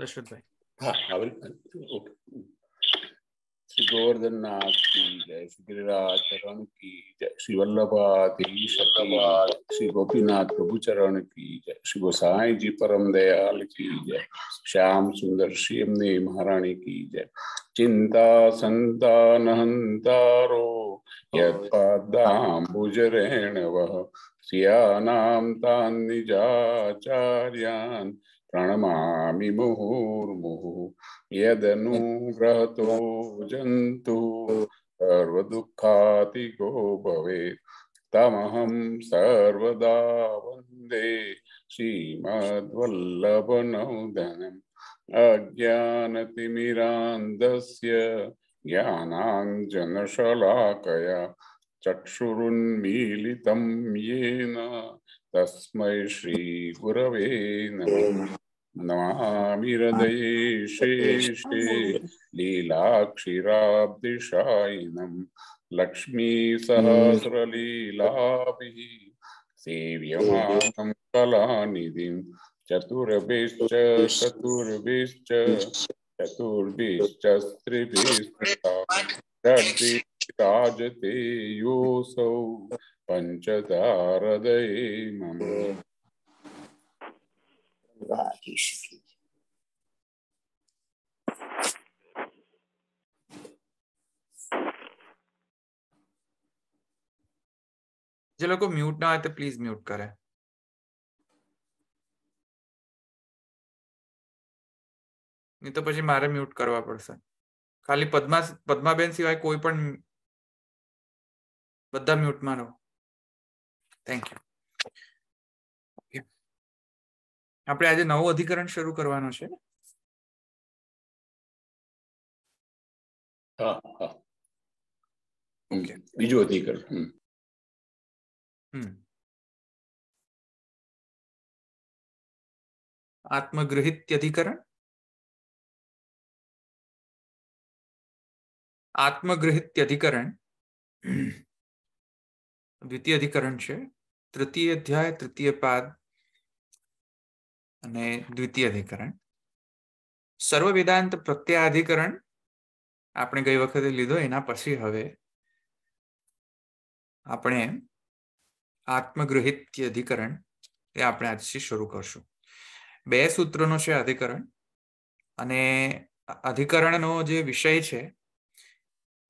रश्मित भाई गोवर्धननाथ की जय गिरिराज चरण की जय श्री वल्लभाधि शल्लभाद श्री गोपीनाथ प्रभु चरण की जय श्री गोसाई जी परम दयाल की जय श्याम सुंदर श्री अमने महारानी की जय चिंता संतान हंतारो यदाबुजरेण वह प्रणमामि मुहुर्मुहुः यदनु यदनुग्रहतो जन्तु सर्वदुःखातिको भवेत् तमहं सर्वदा वन्दे श्रीमद्वल्लभनौदनम् अज्ञानतिमिरान्धस्य ज्ञानाञ्जनशलाकया चक्षुरुन्मीलितं येन तस्मै श्रीगुरवे नमः नमामिहृदयेशेषे लीलाक्षिराब्धिशायिनम् लक्ष्मीसहस्रलीलाभिः सेव्यमानं कलानिधिं चतुर्भिश्च चतुर्भिश्च चतुर्भिश्च स्त्रिभिः राजते योऽसौ पञ्चदारदये मम राधीश की को म्यूट ना आए तो प्लीज म्यूट करें नहीं तो पीछे मारे म्यूट करवा पड़े खाली पद्मा पद्मा बेन सिवाय कोई पण बद्दा म्यूट मारो थैंक यू આપણે આજે નવું અધિકરણ શરૂ કરવાનું છે બીજું અધિકરણ આત્મગૃહિત અધિકરણ આત્મગૃહિત અધિકરણ દ્વિતીય અધિકરણ છે તૃતીય અધ્યાય તૃતીય પાદ અને દ્વિતીય અધિકરણ સર્વ વેદાંત પ્રત્યાધિકરણ આપણે ગઈ વખતે લીધો એના પછી હવે આપણે આત્મગૃહિત્ય અધિકરણ એ આપણે આજથી શરૂ કરશું બે સૂત્રનો છે અધિકરણ અને અધિકરણનો જે વિષય છે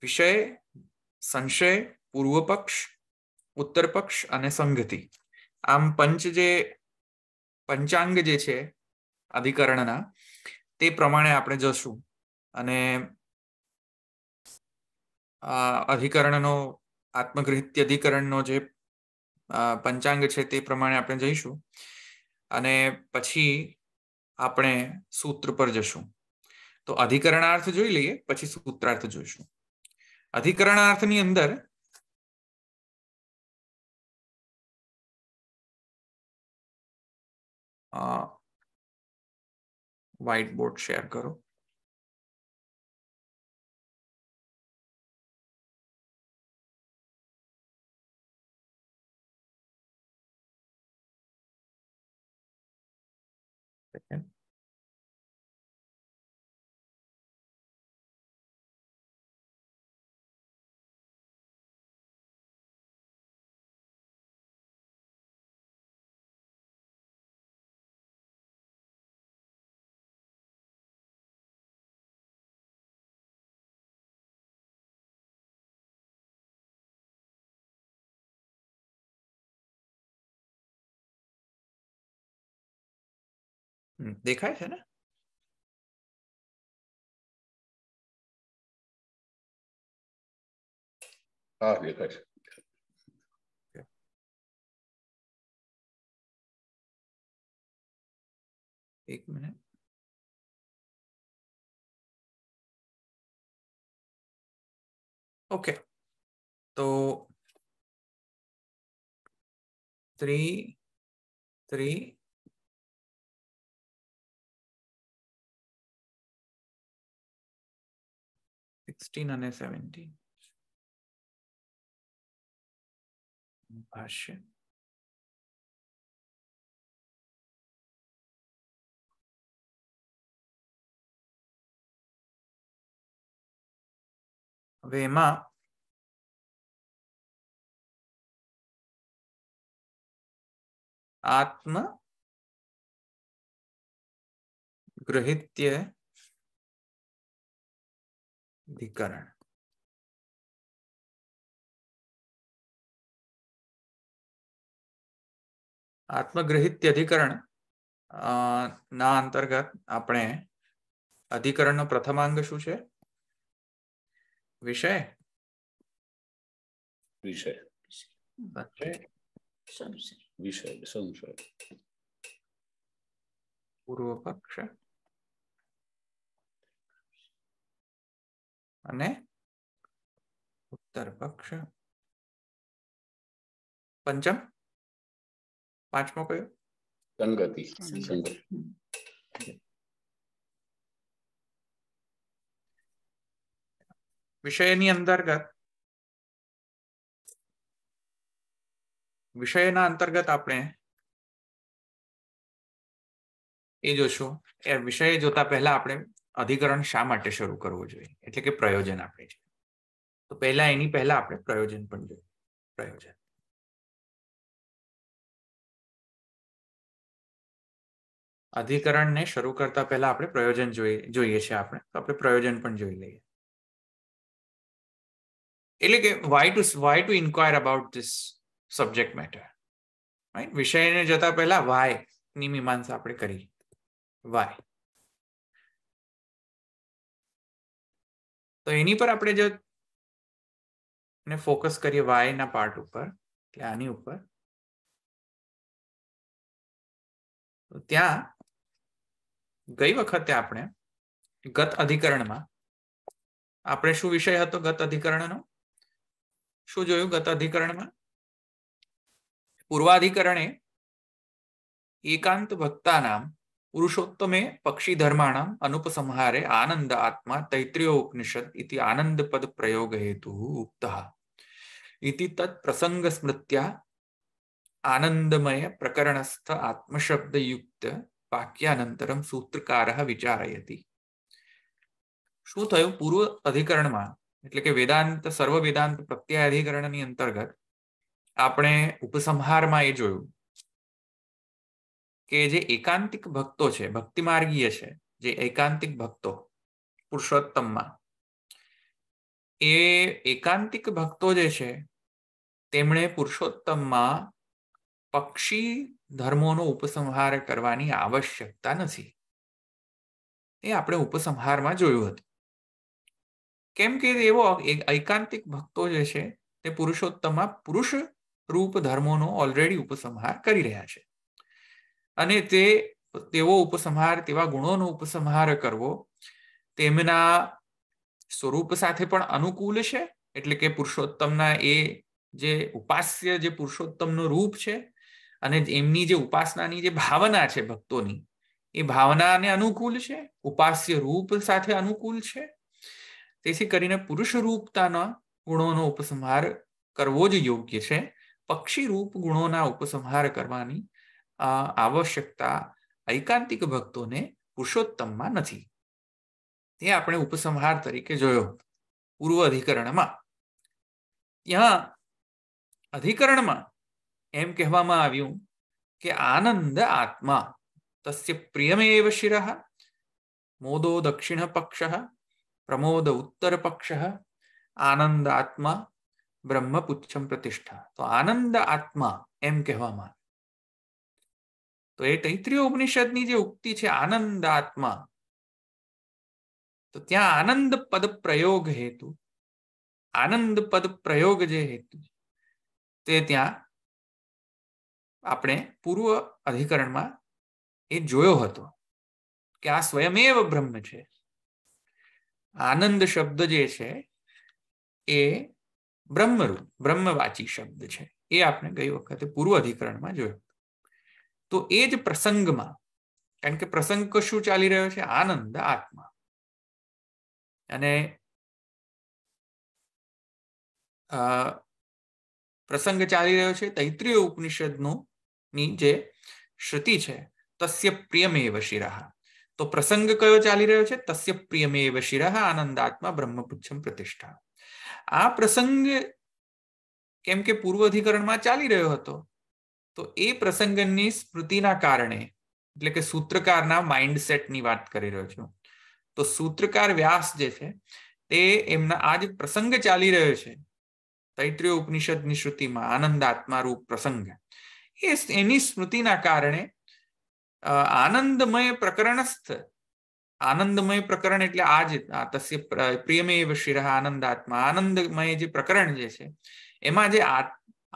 વિષય સંશય પૂર્વ પક્ષ ઉત્તર અને સંગતિ આમ પંચ જે પંચાંગ જે છે અધિકરણના તે પ્રમાણે આપણે જશું અને અધિકરણનો આત્મગૃહિત અધિકરણનો જે પંચાંગ છે તે પ્રમાણે આપણે જઈશું અને પછી આપણે સૂત્ર પર જશું તો અધિકરણાર્થ જોઈ લઈએ પછી સૂત્રાર્થ જોઈશું અધિકરણાર્થની અંદર વ્હાઇટ બોર્ડ શેર કરો हम्म, देखा है ना हाँ देखा है एक मिनट ओके तो थ्री थ्री 16 અને 17 ભાષ્ય હવે એમાં આત્મ ગ્રહિત્ય અધિકરણ આત્મગ્રહિત અધિકરણ ના અંતર્ગત આપણે અધિકરણનો પ્રથમ અંગ શું છે વિષય વિષય વિષય સંશય પૂર્વ પક્ષ અને ઉત્તર પક્ષ પંચમ પાંચમો કયો સંગતિ વિષયની અંતર્ગત વિષયના અંતર્ગત આપણે એ જોશું એ વિષય જોતા પહેલા આપણે અધિકરણ શા માટે શરૂ કરવું જોઈએ એટલે કે પ્રયોજન આપણે છે તો પહેલા એની પહેલા આપણે પ્રયોજન પણ જોઈએ પ્રયોજન અધિકરણને શરૂ કરતા પહેલા આપણે પ્રયોજન જોઈએ જોઈએ છે આપણે તો આપણે પ્રયોજન પણ જોઈ લઈએ એટલે કે why to why to inquire about this subject matter right વિષયને જતા પહેલા વાય ની મીમાંસા આપણે કરી વાય તો એની પર આપણે જો ફોકસ કરીએ વાયના પાર્ટ ઉપર એટલે આની ઉપર તો ત્યાં ગઈ વખતે આપણે ગત અધિકરણમાં આપણે શું વિષય હતો ગત અધિકરણનો શું જોયું ગત અધિકરણમાં પૂર્વાધિકરણે એકાંત ભક્તા નામ पुरुषोत्तमे पक्षिधर्माणाम् अनुपसंहारे आनंद आत्मा तैत्रीय उपनिषद इति हेतु उक्तः इति तत् प्रसङ्गस्मृत्या आनन्दमयप्रकरणस्थ आत्मशब्दयुक्त वाक्यानन्तरं सूत्रकारः વિચારયતિ શું पूर्व પૂર્વ અધિકરણમાં એટલે કે વેદાંત સર્વ વેદાંત પ્રત્યય અધિકરણની અંતર્ગત આપણે ઉપસંહારમાં એ જોયું કે જે એકાંતિક ભક્તો છે ભક્તિ માર્ગીય છે જે એકાંતિક ભક્તો પુરુષોત્તમમાં એ એકાંતિક ભક્તો જે છે તેમણે પુરુષોત્તમમાં પક્ષી ધર્મોનો ઉપસંહાર કરવાની આવશ્યકતા નથી એ આપણે ઉપસંહારમાં જોયું હતું કેમ કે એવો એકાંતિક ભક્તો જે છે તે પુરુષોત્તમમાં પુરુષ રૂપ ધર્મોનો ઓલરેડી ઉપસંહાર કરી રહ્યા છે અને તે તેવો ઉપસંહાર તેવા ગુણોનો ઉપસંહાર કરવો તેમના સ્વરૂપ સાથે પણ અનુકૂળ છે એટલે કે પુરુષોત્તમના એ જે ઉપાસ્ય જે પુરુષોત્તમનો રૂપ છે અને એમની જે ઉપાસનાની જે ભાવના છે ભક્તોની એ ભાવનાને અનુકૂળ છે ઉપાસ્ય રૂપ સાથે અનુકૂળ છે તેથી કરીને પુરુષ રૂપતાના ગુણોનો ઉપસંહાર કરવો જ યોગ્ય છે પક્ષી રૂપ ગુણોના ઉપસંહાર કરવાની આવશ્યકતા ઐકાંતિક ભક્તોને પુરુષોત્તમમાં નથી તે આપણે ઉપસંહાર તરીકે જોયો પૂર્વ અધિકરણમાં ત્યાં અધિકરણમાં એમ કહેવામાં આવ્યું કે આનંદ આત્મા તસ્ય પ્રિયમેવ શિર મોદો દક્ષિણ પક્ષ પ્રમોદ ઉત્તર પક્ષ આનંદ આત્મા બ્રહ્મપુચ્છમ પ્રતિષ્ઠા તો આનંદ આત્મા એમ કહેવામાં તો એ તૈત્રીય ઉપનિષદની જે ઉક્તિ છે આનંદ આત્મા તો ત્યાં આનંદ પદ પ્રયોગ હેતુ આનંદ પદ પ્રયોગ જે હેતુ તે ત્યાં આપણે પૂર્વ અધિકરણમાં એ જોયો હતો કે આ સ્વયમેવ બ્રહ્મ છે આનંદ શબ્દ જે છે એ બ્રહ્મરૂપ બ્રહ્મવાચી શબ્દ છે એ આપણે ગઈ વખતે પૂર્વ અધિકરણમાં જોયો તો એ જ પ્રસંગમાં કારણ કે પ્રસંગ શું ચાલી રહ્યો છે આનંદ આત્મા અને પ્રસંગ ચાલી રહ્યો છે તૈત્રીય ઉપનિષદનું ની જે શ્રુતિ છે તસ્ય પ્રિયમેવ શિરહ તો પ્રસંગ કયો ચાલી રહ્યો છે તસ્ય પ્રિયમેવ શિરહ આનંદાત્મા બ્રહ્મપુચ્છમ પ્રતિષ્ઠા આ પ્રસંગ કેમ કે પૂર્વ અધિકરણમાં ચાલી રહ્યો હતો તો એ પ્રસંગની સ્મૃતિના કારણે એટલે કે સૂત્રકારના માઇન્ડસેટની વાત કરી રહ્યો છું તો સૂત્રકાર વ્યાસ જે છે તે એમના આ જે પ્રસંગ ચાલી રહ્યો છે તૈત્રીય ઉપનિષદની શ્રુતિમાં આનંદ આત્મારૂપ પ્રસંગ એ એની સ્મૃતિના કારણે આનંદમય પ્રકરણસ્થ આનંદમય પ્રકરણ એટલે આ જ તસ્ય પ્રિયમેવ શિર આનંદ આત્મા આનંદમય જે પ્રકરણ જે છે એમાં જે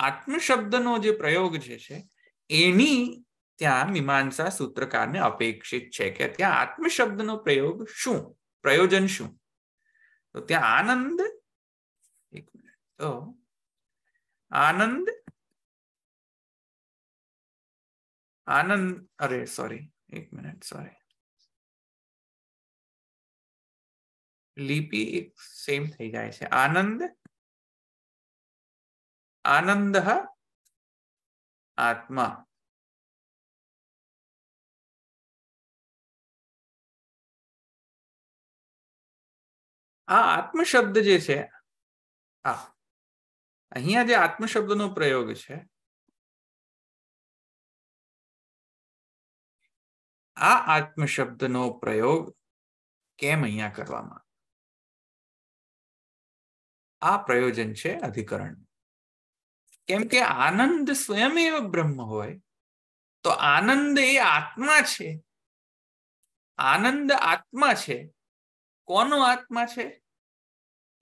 આત્મશબ્દનો જે પ્રયોગ જે છે એની ત્યાં મીમાંસા સૂત્રકારને અપેક્ષિત છે કે ત્યાં આત્મ શબ્દનો પ્રયોગ શું પ્રયોજન શું તો ત્યાં આનંદ એક મિનિટ તો આનંદ આનંદ અરે સોરી એક મિનિટ સોરી લિપિ એક સેમ થઈ જાય છે આનંદ आनंद આત્મા આ આત્મ શબ્દ જે છે આ અહીંયા જે આત્મ શબ્દનો પ્રયોગ છે આ આત્મ શબ્દનો પ્રયોગ કેમ અહીંયા કરવામાં આ પ્રયોજન છે અધિકરણ કેમ કે આનંદ સ્વયં એવ બ્રહ્મ હોય તો આનંદ એ આત્મા છે આનંદ આત્મા છે કોનો આત્મા છે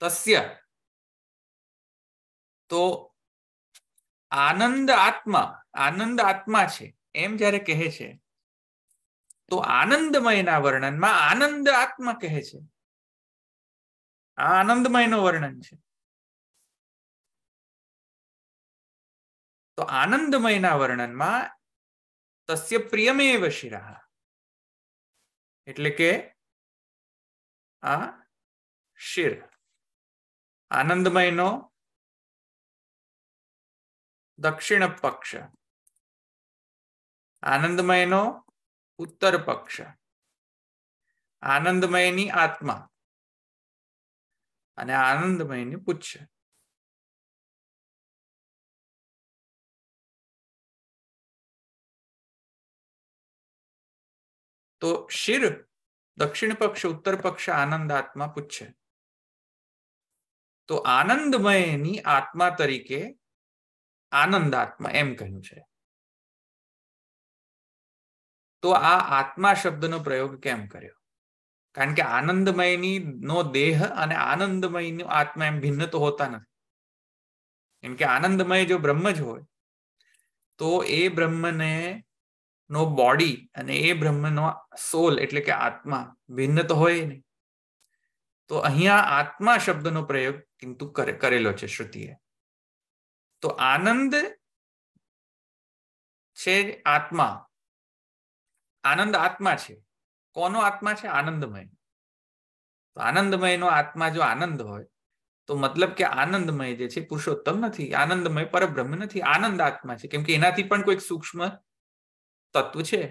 તસ્ય તો આનંદ આત્મા આનંદ આત્મા છે એમ જ્યારે કહે છે તો આનંદમયના વર્ણનમાં આનંદ આત્મા કહે છે આ આનંદમયનો વર્ણન છે તો આનંદમયના વર્ણનમાં તસ્ય પ્રિયમેવ શિરા એટલે કે આ શિર આનંદમયનો દક્ષિણ પક્ષ આનંદમયનો ઉત્તર પક્ષ આનંદમયની આત્મા અને આનંદમયની પુચ્છ તો શિર દક્ષિણ પક્ષ ઉત્તર પક્ષ આનંદ આત્મા પૂછે તો આનંદમયની આત્મા તરીકે આનંદ આત્મા એમ કહ્યું છે તો આ આત્મા શબ્દનો પ્રયોગ કેમ કર્યો કારણ કે આનંદમયની નો દેહ અને આનંદમયની આત્મા એમ ભિન્ન તો હોતા નથી એમ કે આનંદમય જો બ્રહ્મ જ હોય તો એ બ્રહ્મને નો બોડી અને એ બ્રહ્મનો સોલ એટલે કે આત્મા ભિન્ન તો હોય નહીં તો અહીંયા આત્મા શબ્દનો પ્રયોગ કિંતુ કરેલો છે શ્રુતિએ તો આનંદ છે આત્મા આનંદ આત્મા છે કોનો આત્મા છે આનંદમય તો આનંદમયનો આત્મા જો આનંદ હોય તો મતલબ કે આનંદમય જે છે પુરુષોત્તમ નથી આનંદમય પરબ્રહ્મ નથી આનંદ આત્મા છે કેમ કે એનાથી પણ કોઈક સૂક્ષ્મ તત્વ છે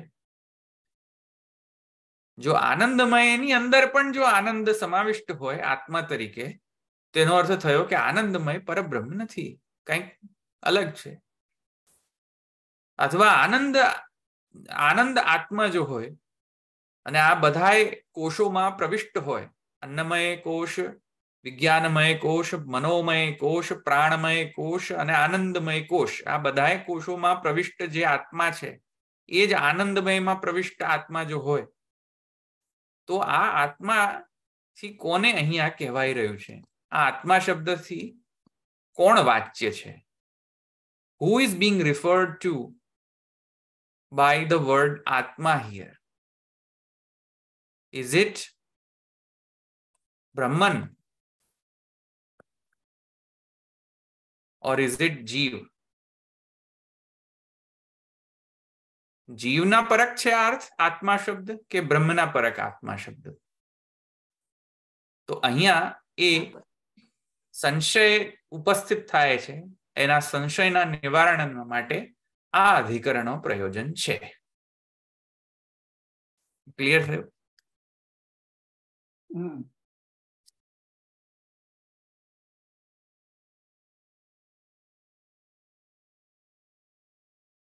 જો આનંદમય એની અંદર પણ જો આનંદ સમાવિષ્ટ હોય આત્મા તરીકે તેનો અર્થ થયો કે આનંદમય પરબ્રહ્મ નથી કંઈક અલગ છે અથવા આનંદ આનંદ આત્મા જો હોય અને આ બધાય કોષોમાં પ્રવિષ્ટ હોય અન્નમય કોષ વિજ્ઞાનમય કોષ મનોમય કોષ પ્રાણમય કોષ અને આનંદમય કોષ આ બધાય કોષોમાં પ્રવિષ્ટ જે આત્મા છે એ જ આનંદમયમાં પ્રવિષ્ટ આત્મા જો હોય તો આ આત્મા થી કોને અહીંયા કહેવાય રહ્યું છે આ આત્મા શબ્દથી કોણ વાચ્ય છે who is being referred to by the word આત્મા હિયર ઇઝ ઇટ બ્રહ્મન ઓર ઇઝ ઇટ જીવ જીવના પરક છે અર્થ આત્મા શબ્દ કે બ્રહ્મના પરક આત્મા શબ્દ તો અહીંયા એ સંશય ઉપસ્થિત થાય છે એના સંશયના નિવારણ માટે આ અધિકરણો પ્રયોજન છે ક્લિયર થયું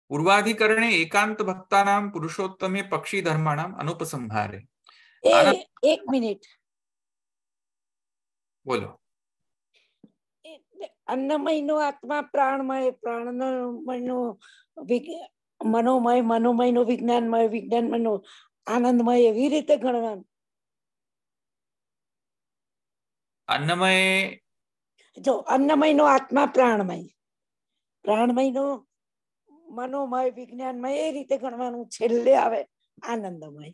પૂર્વાધિકરણે એકાંત ભક્તાનામ પુરુષોત્તમે પક્ષી ધર્માણામ અનુપસંહારે એક મિનિટ બોલો અન્નમય નો આત્મા પ્રાણમય પ્રાણમય નો મનોમય મનોમય નું વિજ્ઞાનમય વિજ્ઞાનમય નું આનંદમય એવી રીતે ગણવાનું અન્નમય જો અન્નમય નો આત્મા પ્રાણમય પ્રાણમય નો મનોમય વિજ્ઞાનમય એ રીતે ગણવાનું છેલ્લે આવે આનંદમય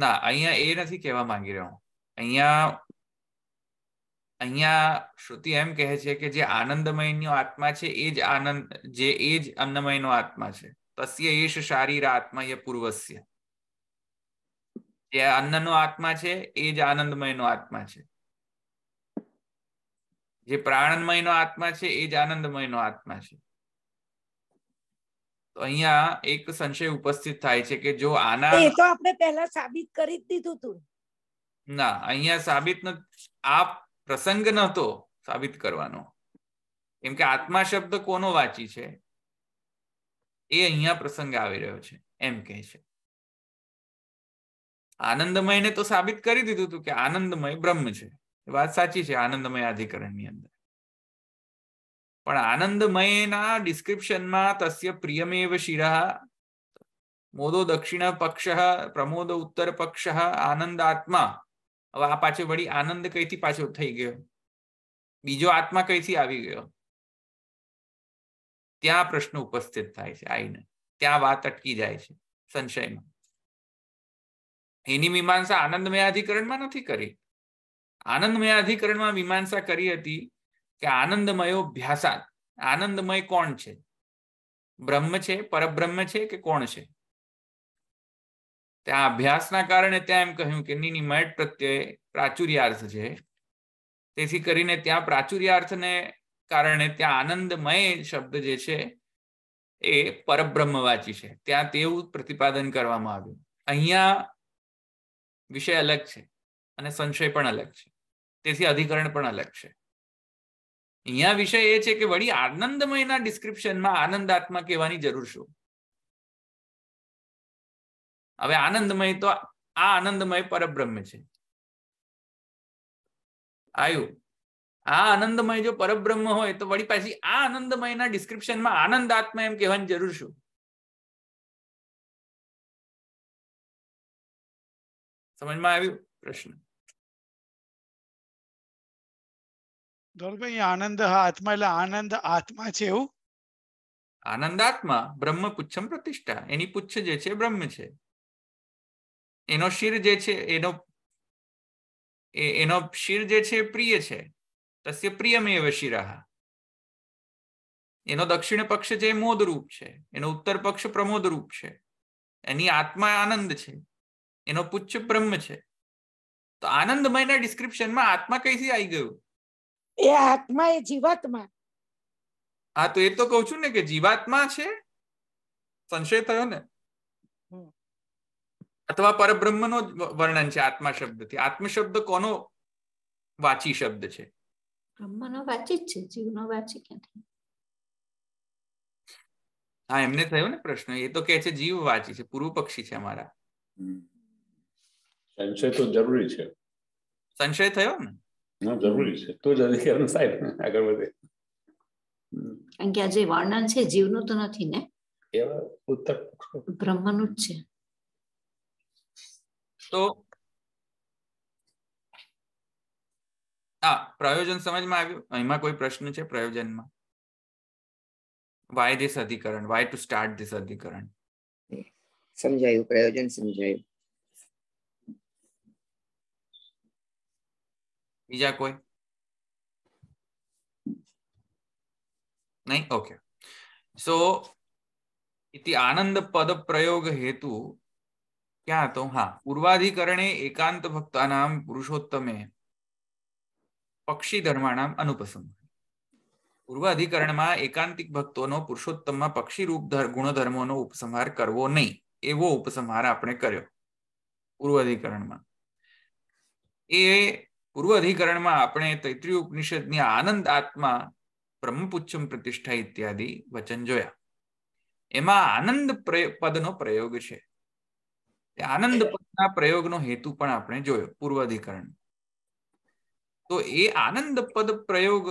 ના અહીંયા એ નથી કહેવા માંગી રહ્યો અહીંયા અહીંયા શ્રુતિ એમ કહે છે કે જે આનંદમયનો આત્મા છે એ જ આનંદ જે એ જ અન્નમયનો આત્મા છે તસ્ય એશ શારીર આત્મા એ પૂર્વસ્ય જે અન્નનો આત્મા છે એ જ આનંદમયનો આત્મા છે જે પ્રાણમયનો આત્મા છે એ જ આનંદમયનો આત્મા છે અહીંયા એક સંશય ઉપસ્થિત થાય છે કે જો આના એ તો આપણે પહેલા સાબિત કરી દીધું હતું ના અહીંયા સાબિત આ પ્રસંગ નતો સાબિત કરવાનો કેમ કે આત્મા શબ્દ કોનો વાંચી છે એ અહીંયા પ્રસંગ આવી રહ્યો છે એમ કહે છે આનંદમય ને તો સાબિત કરી દીધું હતું કે આનંદમય બ્રહ્મ છે વાત સાચી છે આનંદમય અધિકરણની અંદર પણ આનંદમયના ડિસ્ક્રિપ્શનમાં તસ્ય પ્રિયમેવ શિરઃ મોદો દક્ષિણ પક્ષ પ્રમોદ ઉત્તર પક્ષ આનંદ આત્મા હવે આ પાછો વળી આનંદ કઈથી પાછો થઈ ગયો બીજો આત્મા કઈથી આવી ગયો ત્યાં પ્રશ્ન ઉપસ્થિત થાય છે આઈને ત્યાં વાત અટકી જાય છે સંશયમાં એની મીમાંસા આનંદમય અધિકરણમાં નથી કરી આનંદમય અધિકરણમાં મીમાંસા કરી હતી કે આનંદમયો ભ્યાસાત આનંદમય કોણ છે બ્રહ્મ છે પરબ્રહ્મ છે કે કોણ છે ત્યાં અભ્યાસના કારણે ત્યાં એમ કહ્યું કે નીની મઠ પ્રત્યે પ્રાચુર્યાર્થ છે તેથી કરીને ત્યાં પ્રાચુર્યાર્થને કારણે ત્યાં આનંદમય શબ્દ જે છે એ પરબ્રહ્મવાચી છે ત્યાં તેવું પ્રતિપાદન કરવામાં આવ્યું અહીંયા વિષય અલગ છે અને સંશય પણ અલગ છે તેથી અધિકરણ પણ અલગ છે અહીંયા વિષય એ છે કે વળી આનંદમયના ડિસ્ક્રિપ્શનમાં આનંદાત્મા કહેવાની જરૂર શું હવે આનંદમય તો આ આનંદમય પરબ્રહ્મ છે આયુ આ આનંદમય જો પરબ્રહ્મ હોય તો વળી પાછી આ આનંદમયના ડિસ્ક્રિપ્શનમાં આનંદાત્મા એમ કહેવાની જરૂર શું સમજમાં આવ્યું પ્રશ્ન ધોલભાઈ આનંદ આત્મા એટલે આનંદ આત્મા છે એવું આનંદ બ્રહ્મ પુચ્છમ પ્રતિષ્ઠા એની પુચ્છ જે છે બ્રહ્મ છે એનો શિર જે છે એનો એનો શિર જે છે પ્રિય છે તસ્ય પ્રિયમેવ શિરાહ એનો દક્ષિણ પક્ષ જે રૂપ છે એનો ઉત્તર પક્ષ પ્રમોદ રૂપ છે એની આત્મા આનંદ છે એનો પુચ્છ બ્રહ્મ છે તો આનંદમયના ડિસ્ક્રિપ્શનમાં આત્મા કઈથી આવી ગયું એ આત્મા એ જીવાત્મા હા તો એ તો કઉ છું ને કે જીવાત્મા છે સંશય થયો ને અથવા પરબ્રહ્મ નો વર્ણન છે આત્મા શબ્દ થી આત્મ શબ્દ કોનો વાચી શબ્દ છે હા એમને થયો ને પ્રશ્ન એ તો કે છે જીવ વાંચી છે પૂર્વ પક્ષી છે અમારા સંશય તો જરૂરી છે સંશય થયો ને હા જરૂરી છે તો જ અધિકારનું સાહેબ આગળ વધે કારણ કે આ વર્ણન છે જીવનું તો નથી ને એવા ઉત્તર બ્રહ્મનું જ છે તો હા પ્રયોજન સમજમાં આવ્યું એમાં કોઈ પ્રશ્ન છે પ્રયોજનમાં વાય ધીસ અધિકરણ વાય ટુ સ્ટાર્ટ ધીસ અધિકરણ સમજાયું પ્રયોજન સમજાયું બીજા કોઈ નહીં ઓકે સો આનંદ પદ પ્રયોગ હેતુ ક્યાં હતો હા પૂર્વાધિકરણે એકાંત ભક્તાનામ પુરુષોત્તમે પક્ષી ધર્માણામ અનુપસંગ પૂર્વાધિકરણમાં એકાંતિક ભક્તોનો પુરુષોત્તમમાં પક્ષી રૂપ ગુણધર્મોનો ઉપસંહાર કરવો નહીં એવો ઉપસંહાર આપણે કર્યો પૂર્વાધિકરણમાં એ પૂર્વ અધિકરણમાં આપણે તૈત્રી ઉપનિષદની આનંદ આત્મા બ્રહ્મપુચ્છમ પ્રતિષ્ઠા ઇત્યાદિ વચન જોયા એમાં આનંદ પદનો પ્રયોગ છે આનંદ પદના પ્રયોગનો હેતુ પણ આપણે જોયો પૂર્વ અધિકરણ તો એ આનંદ પદ પ્રયોગ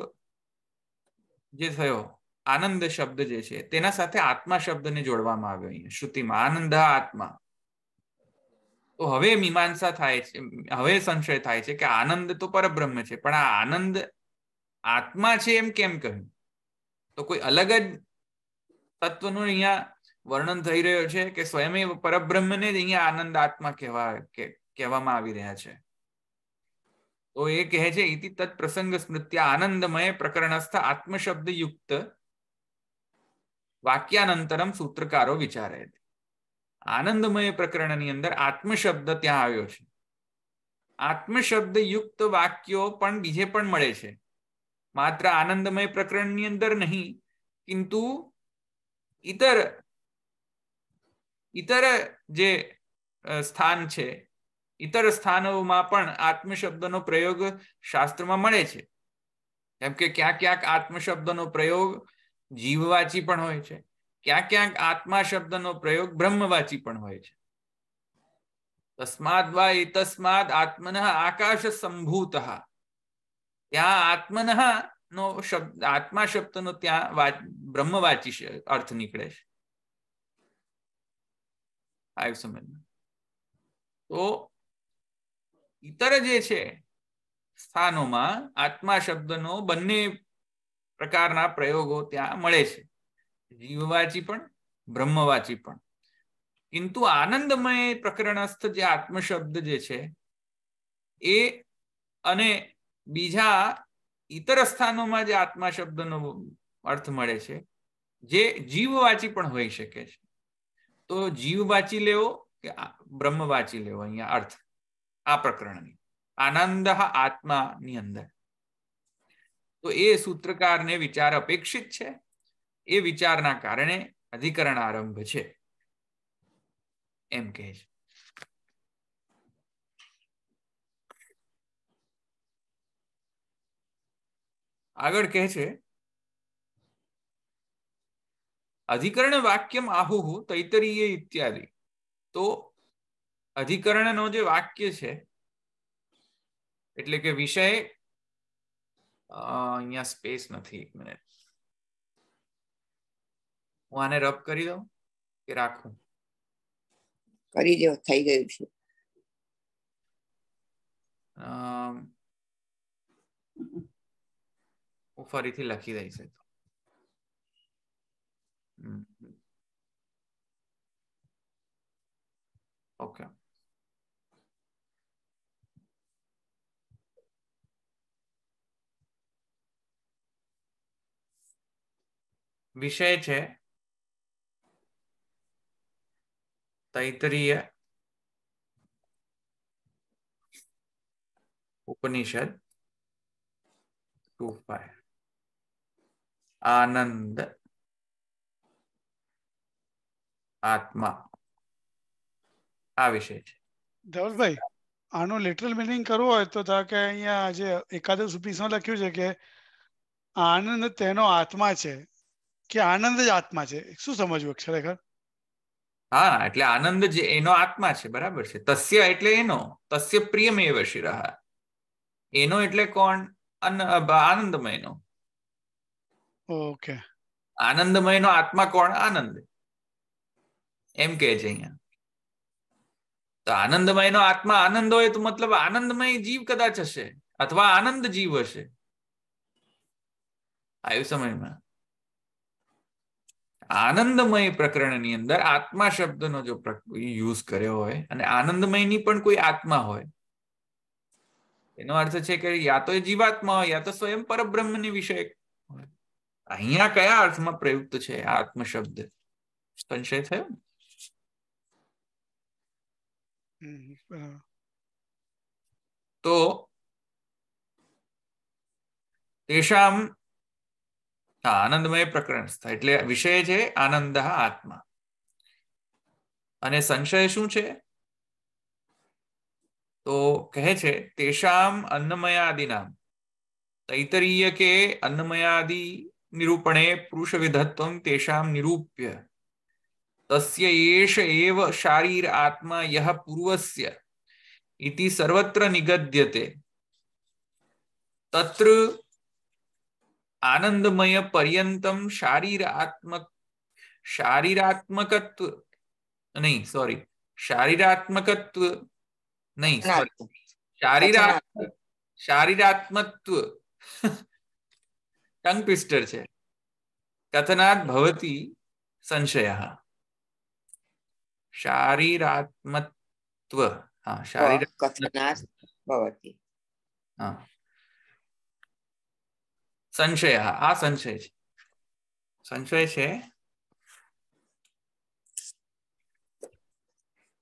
જે થયો આનંદ શબ્દ જે છે તેના સાથે આત્મા શબ્દને જોડવામાં આવ્યો અહીંયા શ્રુતિમાં આનંદ આત્મા તો હવે મીમાંસા થાય છે હવે સંશય થાય છે કે આનંદ તો પરબ્રહ્મ છે પણ આ આનંદ આત્મા છે એમ કેમ કહ્યું તો કોઈ અલગ જ તત્વનું અહીંયા વર્ણન થઈ રહ્યો છે કે સ્વયં પરબ્રહ્મને જ અહીંયા આનંદ આત્મા કહેવા કહેવામાં આવી રહ્યા છે તો એ કહે છે ઈતિ તત્ પ્રસંગ સ્મૃત્ય આનંદમય પ્રકરણસ્થ આત્મશબ્દ યુક્ત વાક્યાનંતરમ સૂત્રકારો વિચારે છે આનંદમય પ્રકરણની અંદર આત્મશબ્દ ત્યાં આવ્યો છે આત્મશબ્દ યુક્ત વાક્યો પણ બીજે પણ મળે છે માત્ર આનંદમય પ્રકરણની અંદર નહીં કિંતુ ઇતર ઇતર જે સ્થાન છે ઇતર સ્થાનોમાં પણ આત્મશબ્દનો પ્રયોગ શાસ્ત્રમાં મળે છે કેમ કે ક્યાંક ક્યાંક આત્મશબ્દનો પ્રયોગ જીવવાચી પણ હોય છે ક્યાંક ક્યાંક આત્મા શબ્દનો પ્રયોગ બ્રહ્મવાચી પણ હોય છે તસ્માદ વા એ આત્મન આકાશ સંભૂત ત્યાં આત્મન નો શબ્દ આત્મા શબ્દનો ત્યાં બ્રહ્મવાચી અર્થ નીકળે છે આવ્યું સમજમાં તો ઇતર જે છે સ્થાનોમાં આત્મા શબ્દનો બંને પ્રકારના પ્રયોગો ત્યાં મળે છે જીવવાચી પણ બ્રહ્મવાચી પણ કિંતુ આનંદમય પ્રકરણસ્થ જે આત્મશબ્દ જે છે એ અને બીજા ઇતર સ્થાનોમાં જે આત્મા શબ્દનો અર્થ મળે છે જે જીવવાચી પણ હોઈ શકે છે તો જીવ વાંચી લેવો કે બ્રહ્મ વાંચી લેવો અહીંયા અર્થ આ પ્રકરણની આનંદ આત્માની અંદર તો એ સૂત્રકારને વિચાર અપેક્ષિત છે એ વિચારના કારણે અધિકરણ આરંભ છે એમ કહે છે આગળ કહે છે અધિકરણ વાક્યમ આહુહુ તૈતરીય ઇત્યાદિ તો અધિકરણનો જે વાક્ય છે એટલે કે વિષય અહીંયા સ્પેસ નથી એક મિનિટ હું આને રબ કરી દઉં કે રાખું કરી દો થઈ ગયું છે હું ફરીથી લખી દઈશ ઓકે વિષય છે તૈતરીય ઉપનિષદ આનંદ આત્મા આ વિશે છે ધવલભાઈ આનો લિટરલ મિનિંગ કરવો હોય તો ધારો કે અહીંયા જે એકાદશ ઉપનિષદમાં લખ્યું છે કે આનંદ તેનો આત્મા છે કે આનંદ જ આત્મા છે શું સમજવું ખરેખર હા એટલે આનંદ જે એનો આત્મા છે બરાબર છે તસ્ય એટલે એનો તસ્ય પ્રિયમેવ રહા એનો એટલે કોણ આનંદમયનો ઓકે આનંદમયનો આત્મા કોણ આનંદ એમ કહે છે અહીંયા તો આનંદમયનો આત્મા આનંદ હોય તો મતલબ આનંદમય જીવ કદાચ હશે અથવા આનંદ જીવ હશે આવ્યું સમયમાં આનંદમય પ્રકરણની અંદર આત્મા શબ્દનો જો યુઝ કર્યો હોય અને આનંદમયની પણ કોઈ આત્મા હોય એનો અર્થ છે કે યા તો જીવાત્મા હોય યા તો સ્વયં પરબ્રહ્મની વિષય અહીંયા કયા અર્થમાં પ્રયુક્ત છે આત્મ શબ્દ સંશય થયો તો તેશામ આનંદમય પ્રકરણ એટલે વિષય છે આનંદ આત્મા અને સંશય શું છે તો કહે છે તેષામ અન્નમયાદિનામ તૈતરીય કે અન્નમયાદિ નિરૂપણે પુરુષ પુરુષવિધત્વ તેષામ નિરૂપ્ય તસ્ય એષ એવ શારીર આત્મા યહ પૂર્વસ્ય ઇતિ સર્વત્ર નિગદ્યતે તત્ર आनंदमय पर्यंतम शारीरात्मक शारीरात्मकत्व नहीं सॉरी शारीरात्मक नहीं सॉरी हाँ। शारीरात्म अच्छा, हाँ। शारीरात्मत्व टंग छे कथनात् भवति संशयः शारीरात्मत्व हाँ शारीरात्मत्व हाँ સંશય આ સંશય છે સંશય છે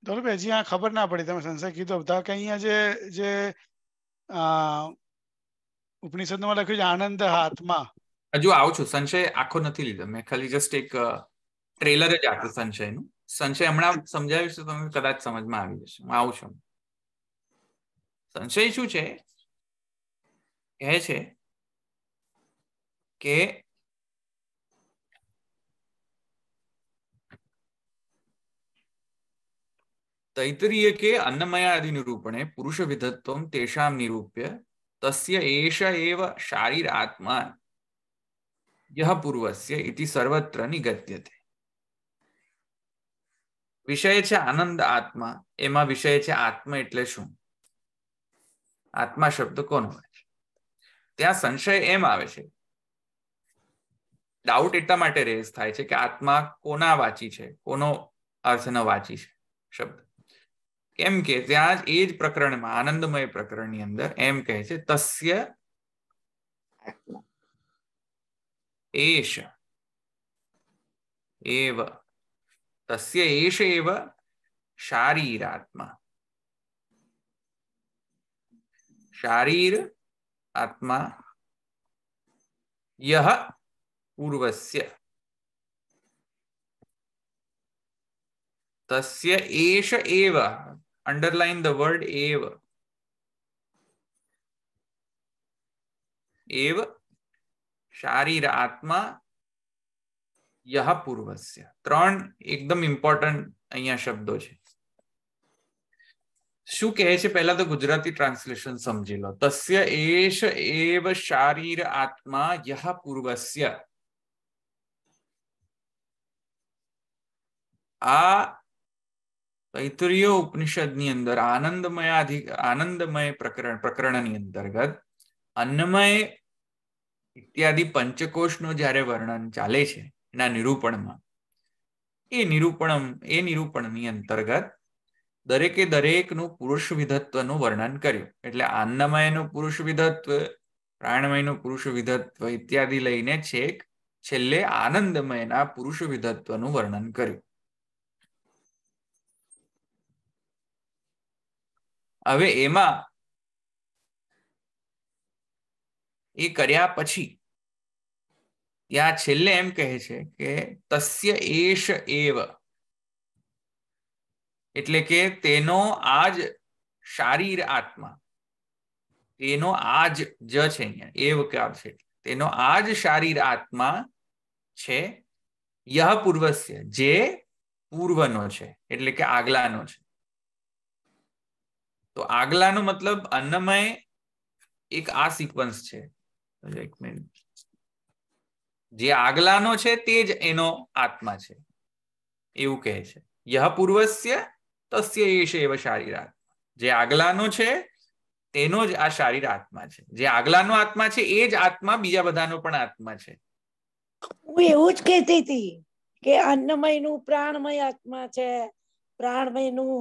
ધોરુભાઈ હજી ખબર ના પડી તમે સંશય કીધો બધા કે અહીંયા જે જે ઉપનિષદમાં લખ્યું છે આનંદ હાથમાં હજુ આવું છું સંશય આખો નથી લીધો મેં ખાલી જસ્ટ એક ટ્રેલર જ આપ્યું સંશયનું સંશય હમણાં સમજાવ્યું છે તમે કદાચ સમજમાં આવી જશે હું આવું છું સંશય શું છે કહે છે કે તૈતરીય કે અન્નમયાદિ નિરૂપણે પુરુષ વિધત્વમ તેષામ નિરૂપ્ય તસ્ય એષ એવ શારીર આત્મા યહ પૂર્વસ્ય ઇતિ સર્વત્ર નિગત્યતે વિષય છે આનંદ આત્મા એમાં વિષય છે આત્મા એટલે શું આત્મા શબ્દ કોનો હોય છે ત્યાં સંશય એમ આવે છે डाउट इतना मैटर रेज થાય છે કે આત્મા કોના વાચી છે કોનો આર્થના વાચી છે શબ્દ કેમ કે ત્યાં એજ प्रकरणમાં આનંદમય प्रकरणની અંદર એમ કહે છે તસ્ય એકલા એષ एव तस्य एष एव શારીરાત્મા શરીર આત્મા યહ पूर्वस्य तस्य एष एव अंडरलाइन द वर्ड एव एव शारीर आत्मा यह पूर्वस्य त्रण एकदम इम्पोर्टंट अहिया शब्दों शु कहे पहला तो गुजराती ट्रांसलेशन समझी लो तस्य एश एव शारीर आत्मा यह पूर्वस्य આ તૈતરીય ઉપનિષદની અંદર આનંદમય આનંદમય પ્રકરણ પ્રકરણની અંતર્ગત અન્નમય ઇત્યાદિ પંચકોશનું જ્યારે વર્ણન ચાલે છે એના નિરૂપણમાં એ નિરૂપણ એ નિરૂપણની અંતર્ગત દરેકે દરેકનું પુરુષ વિધત્વનું વર્ણન કર્યું એટલે આનંદમયનું પુરુષ વિધત્વ પ્રાણમયનું પુરુષ વિધત્વ ઇત્યાદિ લઈને છેક છેલ્લે આનંદમયના પુરુષ વિધત્વનું વર્ણન કર્યું હવે એમાં એ કર્યા પછી ત્યાં છેલ્લે એમ કહે છે કે તસ્ય એશ એવ એટલે કે તેનો આજ શારીર આત્મા તેનો આજ જ છે અહીંયા એવ કાર છે તેનો આજ શારીર આત્મા છે યહ પૂર્વસ્ય જે પૂર્વનો છે એટલે કે આગલાનો છે તો આગલાનો મતલબ અન્નમય એક આ સિક્વન્સ છે એક મિનિટ જે આગલાનો છે તે જ એનો આત્મા છે એવું કહે છે યહ પૂર્વસ્ય તસ્ય એશ એવ શારીરાત્મા જે આગલાનો છે તેનો જ આ શારીર આત્મા છે જે આગલાનો આત્મા છે એ જ આત્મા બીજા બધાનો પણ આત્મા છે હું એવું જ કહેતી હતી કે અન્નમય નું પ્રાણમય આત્મા છે પ્રાણમય નું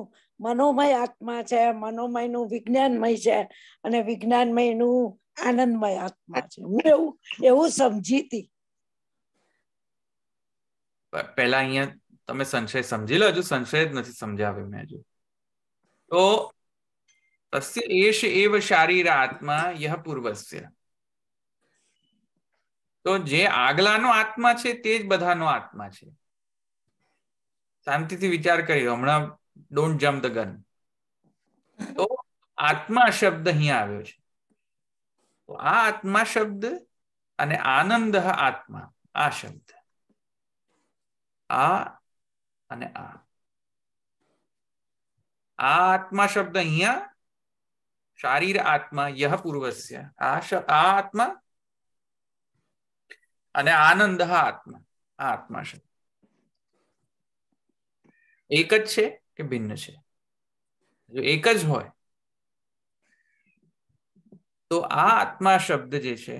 મનોમય આત્મા છે મનોમય નું વિજ્ઞાનમય છે અને વિજ્ઞાનમય નું આનંદમય આત્મા છે હું એવું એવું સમજીતી પહેલા અહીંયા તમે સંશય સમજી લો હજુ સંશય જ નથી સમજાવ્યો મેં હજુ તો તસ્ય એશ એવ શારીર આત્મા યહ પૂર્વસ્ય તો જે આગલાનો આત્મા છે તે જ બધાનો આત્મા છે શાંતિથી વિચાર કર્યો હમણાં ડોન્ટ જમ્પ ધ ગન તો આત્મા શબ્દ અહીંયા આવ્યો છે તો આ આત્મા શબ્દ અને આનંદ આત્મા આ શબ્દ આ અને આ આ આત્મા શબ્દ અહીંયા શારીર આત્મા યહ પૂર્વસ્ય આ આ આત્મા અને આનંદ આત્મા આ આત્મા શબ્દ એક જ છે કે ભિન્ન છે જો એક જ હોય તો આ આત્મા શબ્દ જે છે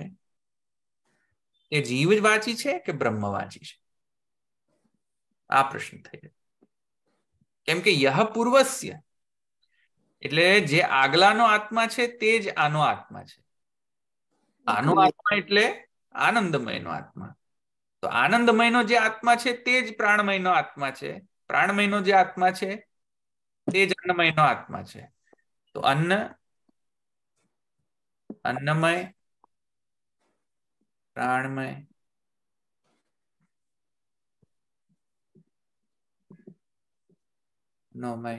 એ જીવ જ વાંચી છે કે બ્રહ્મ વાંચી છે આ પ્રશ્ન થઈ કેમ કે યહ પૂર્વસ્ય એટલે જે આગલાનો આત્મા છે તે જ આનો આત્મા છે આનો આત્મા એટલે આનંદમયનો આત્મા તો આનંદમયનો જે આત્મા છે તે જ પ્રાણમયનો આત્મા છે પ્રાણમયનો જે આત્મા છે તે જ અન્નમયનો આત્મા છે તો અન્ન અન્નમય પ્રાણમય નોમય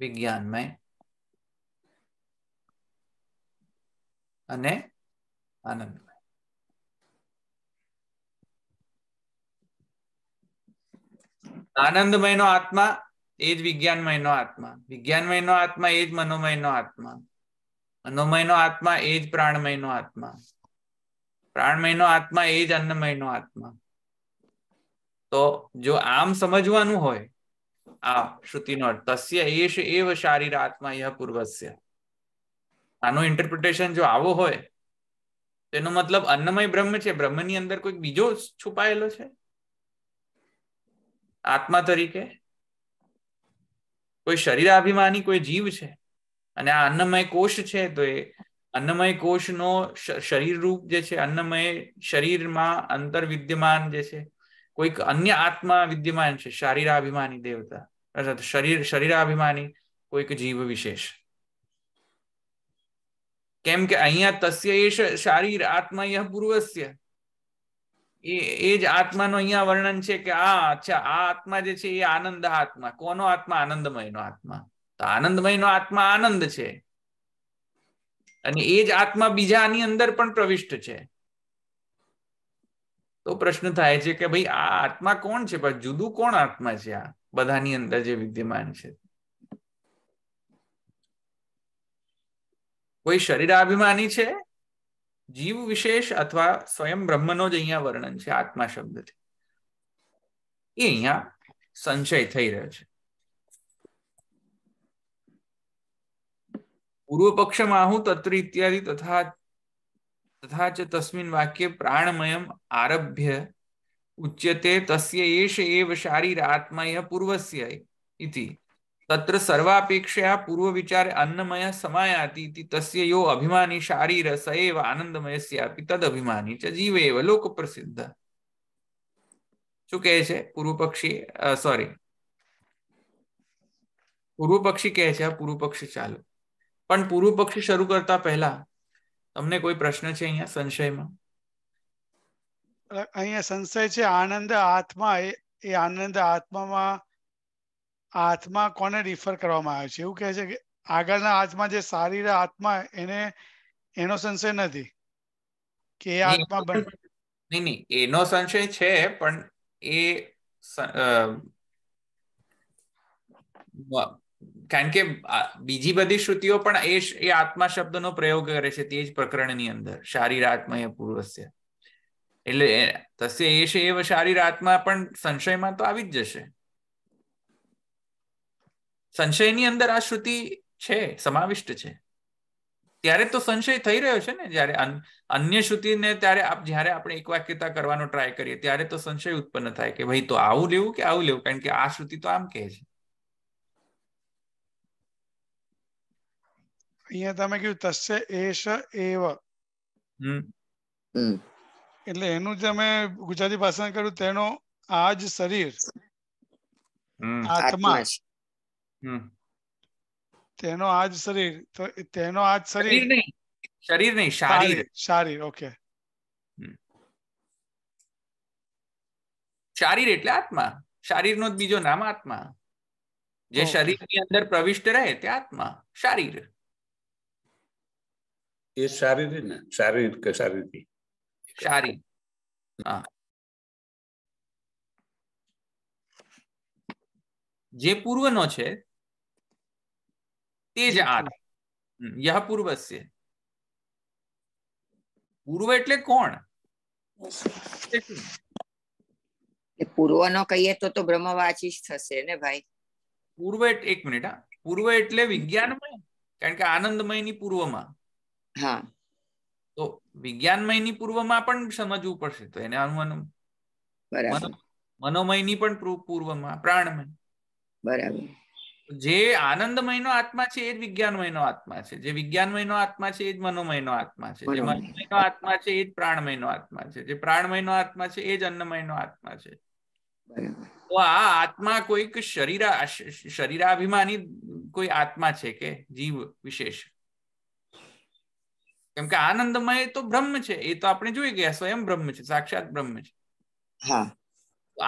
વિજ્ઞાનમય અને આનંદ આનંદમયનો આત્મા એ જ વિજ્ઞાનમયનો આત્મા વિજ્ઞાનમયનો આત્મા એ જ મનોમયનો આત્મા મનોમયનો આત્મા એ જ પ્રાણમયનો આત્મા પ્રાણમયનો આત્મા એ જ અન્નમયનો આત્મા તો જો આમ સમજવાનું હોય આ શ્રુતિનો તસ્ય એશ એવ શારીર આત્મા યહ પૂર્વસ્ય આનો ઇન્ટરપ્રિટેશન જો આવો હોય તેનો મતલબ અન્નમય બ્રહ્મ છે બ્રહ્મની અંદર કોઈક બીજો છુપાયેલો છે આત્મા તરીકે કોઈ શરીરાભિમાની કોઈ જીવ છે અને આ અન્નમય કોષ છે તો એ અન્નમય કોષનો શરીર રૂપ જે છે અન્નમય શરીરમાં અંતર વિદ્યમાન જે છે કોઈક અન્ય આત્મા વિદ્યમાન છે શારીરાભિમાની દેવતા અર્થાત શરીર શરીરાભિમાની કોઈક જીવ વિશેષ કેમ કે અહીંયા તસ્ય એ શારીર આત્મા યહ પૂર્વસ્ય એ એ જ આત્માનો અહીંયા વર્ણન છે કે આ અચ્છા આ આત્મા જે છે એ આનંદ આત્મા કોનો આત્મા આનંદમયનો આત્મા તો આનંદમયનો આત્મા આનંદ છે અને એ જ આત્મા આની અંદર પણ પ્રવિષ્ટ છે તો પ્રશ્ન થાય છે કે ભાઈ આ આત્મા કોણ છે પણ જુદું કોણ આત્મા છે આ બધાની અંદર જે વિદ્યમાન છે કોઈ શરીરાભિમાની છે જીવ વિશેષ અથવા સ્વયં બ્રહ્મનો જ અહીંયા વર્ણન છે આત્મા શબ્દથી એ અહીંયા સંશય થઈ રહ્યો છે પૂર્વ પક્ષમાં હું તત્ર ઇત્યાદિ તથા તથા ચ તસ્મિન વાક્ય પ્રાણમયમ આરભ્ય ઉચ્યતે તસ્ય એશ એવ શારીર આત્મય પૂર્વસ્ય ઇતિ તત્ર સર્વાપેક્ષયા પૂર્વ વિચારે અન્નમય સમાયાતિ તસ્ય યો અભિમાની શારીર સૈવ આનંદમય સ્યાપી તદ અભિમાની ચ જીવે એવ લોક પ્રસિદ્ધ શું કહે છે પૂર્વ પક્ષી સોરી પૂર્વ પક્ષી કહે છે પૂર્વ પક્ષી ચાલુ પણ પૂર્વ પક્ષી શરૂ કરતા પહેલા તમને કોઈ પ્રશ્ન છે અહીંયા સંશયમાં અહીંયા સંશય છે આનંદ આત્મા એ આનંદ આત્મામાં આત્મા કોને રિફર કરવામાં આવે છે એવું કહે છે કે આગળના આત્મા જે શારીર આત્મા એને એનો સંશય નથી કે એ આત્મા નહીં નહીં એનો સંશય છે પણ એ કારણ કે બીજી બધી શ્રુતિઓ પણ એ એ આત્મા શબ્દનો પ્રયોગ કરે છે તે જ પ્રકરણની અંદર શારીર આત્મા એ પૂર્વસ્ય એટલે તસ્ય એ છે એ શારીર આત્મા પણ સંશયમાં તો આવી જ જશે સંશયની અંદર આ શ્રુતિ છે સમાવિષ્ટ છે ત્યારે તો સંશય થઈ રહ્યો છે ને જ્યારે અન્ય શ્રુતિને ત્યારે જ્યારે આપણે એક વાક્યતા કરવાનો ટ્રાય કરીએ ત્યારે તો સંશય ઉત્પન્ન થાય કે ભાઈ તો આવું લેવું કે આવું લેવું કારણ કે આ શ્રુતિ તો આમ કહે છે અહીંયા તમે કીધું તસ્ય એશ એવ એટલે એનું જે અમે ગુજરાતી ભાષામાં કર્યું તેનો આજ શરીર આત્મા તેનો આજ શરીર તો તેનો આજ શરીર શરીર નહીં શારીર શારીર ઓકે શારીર એટલે આત્મા શારીરનો જ બીજો નામ આત્મા જે શરીરની અંદર પ્રવિષ્ટ રહે તે આત્મા શારીર એ શારીર ને શારીર કે શારીર શારીર હા જે પૂર્વનો છે તે જ આત્મા યહ પૂર્વસ્ય પૂર્વ એટલે કોણ પૂર્વનો કહીએ તો તો બ્રહ્મવાચી જ થશે ને ભાઈ પૂર્વ એક મિનિટ હા પૂર્વ એટલે વિજ્ઞાનમય કારણ કે આનંદમય ની પૂર્વમાં હા તો વિજ્ઞાનમય ની પૂર્વમાં પણ સમજવું પડશે તો એને અનુમાન બરાબર મનોમય ની પણ પૂર્વમાં પ્રાણમય બરાબર જે આનંદમયનો આત્મા છે એ જ વિજ્ઞાનમયનો આત્મા છે જે વિજ્ઞાનમયનો આત્મા છે એ જ મનોમયનો આત્મા છે જે મનોમયનો આત્મા છે એ જ પ્રાણમયનો આત્મા છે જે પ્રાણમયનો આત્મા છે એ જ અન્નમયનો આત્મા છે તો આ આત્મા કોઈક શરીરા શરીરાભિમાની કોઈ આત્મા છે કે જીવ વિશેષ કેમ કે આનંદમય તો બ્રહ્મ છે એ તો આપણે જોઈ ગયા સ્વયં બ્રહ્મ છે સાક્ષાત બ્રહ્મ છે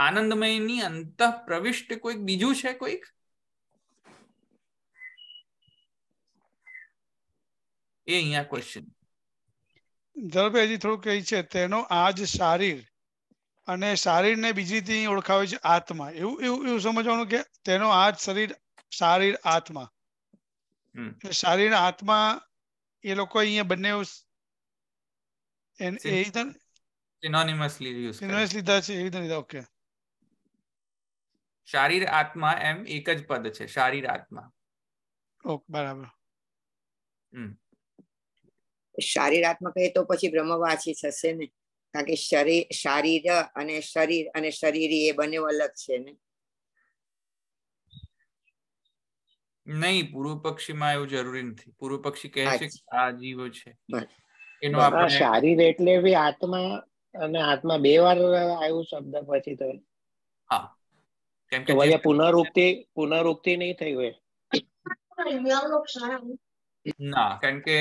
આનંદમય ની અંત પ્રવિષ્ટ કોઈક બીજું છે કોઈક એ અહીંયા ક્વેશ્ચન ઝડપે હજી થોડું કહે છે તેનો આજ શારીર અને શારીર શારીરને બીજીથી ઓળખાવે છે આત્મા એવું એવું એવું સમજવાનું કે તેનો આજ શરીર શારીર આત્મા શારીર આત્મા એ લોકો અહીંયા બંને એ સિનોનિમસલી યુઝ લીધા એવી રીતે લીધા ઓકે શારીર આત્મા એમ એક જ પદ છે શારીર આત્મા ઓકે બરાબર હમ શારીરાત્મક એ તો પછી બ્રહ્મવાસી થશે ને કારણ કે શરીર શારીર અને શરીર અને શરીર એ બંને અલગ છે ને નહીં પૂર્વ પક્ષીમાં એવું જરૂરી નથી પૂર્વ પક્ષી કહે છે કે આ જીવો છે એનો આપણે શારીર એટલે બી આત્મા અને આત્મા બે વાર આવ્યો શબ્દ પછી તો હા કેમ કે પુનરુક્તિ પુનરુક્તિ નહીં થઈ હોય ના કારણ કે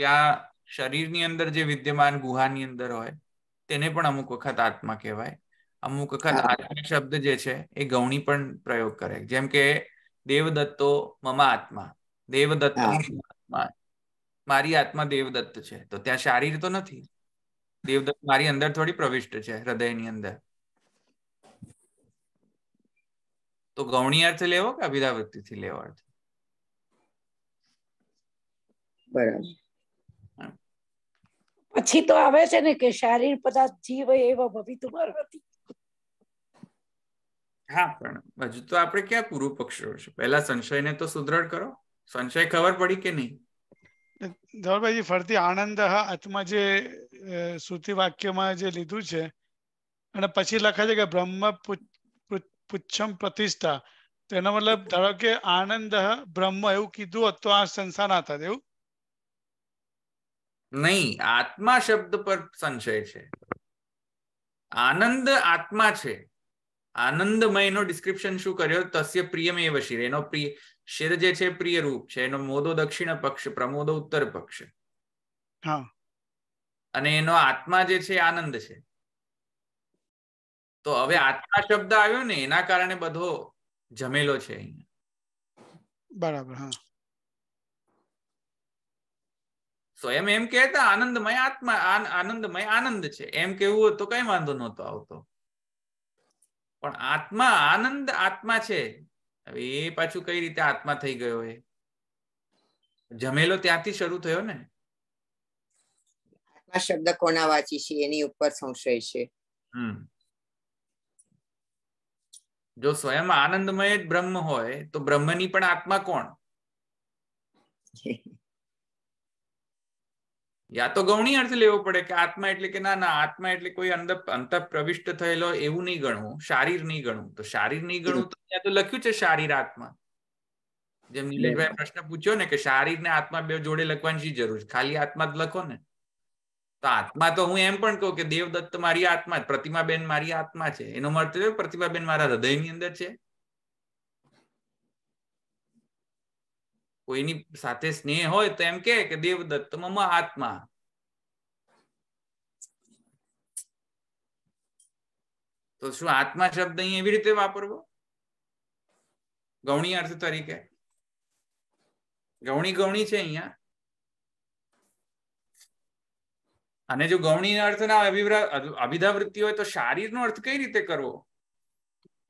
ત્યાં શરીરની અંદર જે વિદ્યમાન ગુહાની અંદર હોય તેને પણ અમુક વખત આત્મા કહેવાય અમુક વખત આત્મા શબ્દ જે છે એ ગૌણી પણ પ્રયોગ કરે જેમ કે દેવદત્તો મમા આત્મા દેવદત્ત આત્મા મારી આત્મા દેવદત્ત છે તો ત્યાં શારીર તો નથી દેવદત્ત મારી અંદર થોડી પ્રવિષ્ટ છે હૃદયની અંદર તો ગૌણી અર્થ લેવો કે અભિધાવૃત્તિથી લેવો અર્થ બરાબર પછી તો આવે છે ને કે શારીર પદાર્થ જીવ એવો ભવિત હતી હા પણ હજુ તો આપણે ક્યાં પૂરું પક્ષો છે પહેલા સંશયને તો સુદ્રઢ કરો સંશય ખબર પડી કે નહીં ધવલભાઈજી ફરતી આનંદ આત્મા જે શ્રુતિ વાક્યમાં જે લીધું છે અને પછી લખે છે કે બ્રહ્મ પુચ્છમ પ્રતિષ્ઠા તેનો મતલબ ધારો કે આનંદ બ્રહ્મ એવું કીધું તો આ સંસાર ના હતા એવું નહીં આત્મા શબ્દ પર સંશય છે આનંદ આત્મા છે આનંદમય નો ડિસ્ક્રિપ્શન શું કર્યો તસ્ય પ્રિયમ એવ શિર એનો પ્રિય શિર જે છે પ્રિય રૂપ છે એનો મોદો દક્ષિણ પક્ષ પ્રમોદો ઉત્તર પક્ષ અને એનો આત્મા જે છે આનંદ છે તો હવે આત્મા શબ્દ આવ્યો ને એના કારણે બધો જમેલો છે બરાબર હા સ્વયં એમ કહેતા આનંદમય આત્મા આનંદમય આનંદ છે એમ કેવું તો કઈ વાંધો નહોતો આવતો પણ આત્મા આનંદ આત્મા છે હવે એ પાછું કઈ રીતે આત્મા થઈ ગયો એ જમેલો ત્યાંથી શરૂ થયો ને આત્મા શબ્દ કોના વાંચી છે એની ઉપર સંશય છે જો સ્વયં આનંદમય જ બ્રહ્મ હોય તો બ્રહ્મની પણ આત્મા કોણ યા તો ગૌણી અર્થ લેવો પડે કે આત્મા એટલે કે ના ના આત્મા એટલે કોઈ અંદર અંત પ્રવિષ્ટ થયેલો એવું નહીં ગણવું શારીર નહીં ગણવું તો શારીર નહીં ગણવું તો ત્યાં તો લખ્યું છે શારીર આત્મા જેમ નીલેશભાઈ પ્રશ્ન પૂછ્યો ને કે શારીર ને આત્મા બે જોડે લખવાની શી જરૂર ખાલી આત્મા જ લખો ને તો આત્મા તો હું એમ પણ કહું કે દેવદત્ત મારી આત્મા પ્રતિમા બેન મારી આત્મા છે એનો અર્થ પ્રતિમાબેન મારા હૃદયની અંદર છે કોઈની સાથે સ્નેહ હોય તો એમ કે દેવદત્ત મમ આત્મા તો શું આત્મા શબ્દ અહીં એવી રીતે વાપરવો ગૌણી અર્થ તરીકે ગૌણી ગૌણી છે અહીંયા અને જો ગૌણી અર્થ ના અભિધા વૃત્તિ હોય તો શારીરનો અર્થ કઈ રીતે કરવો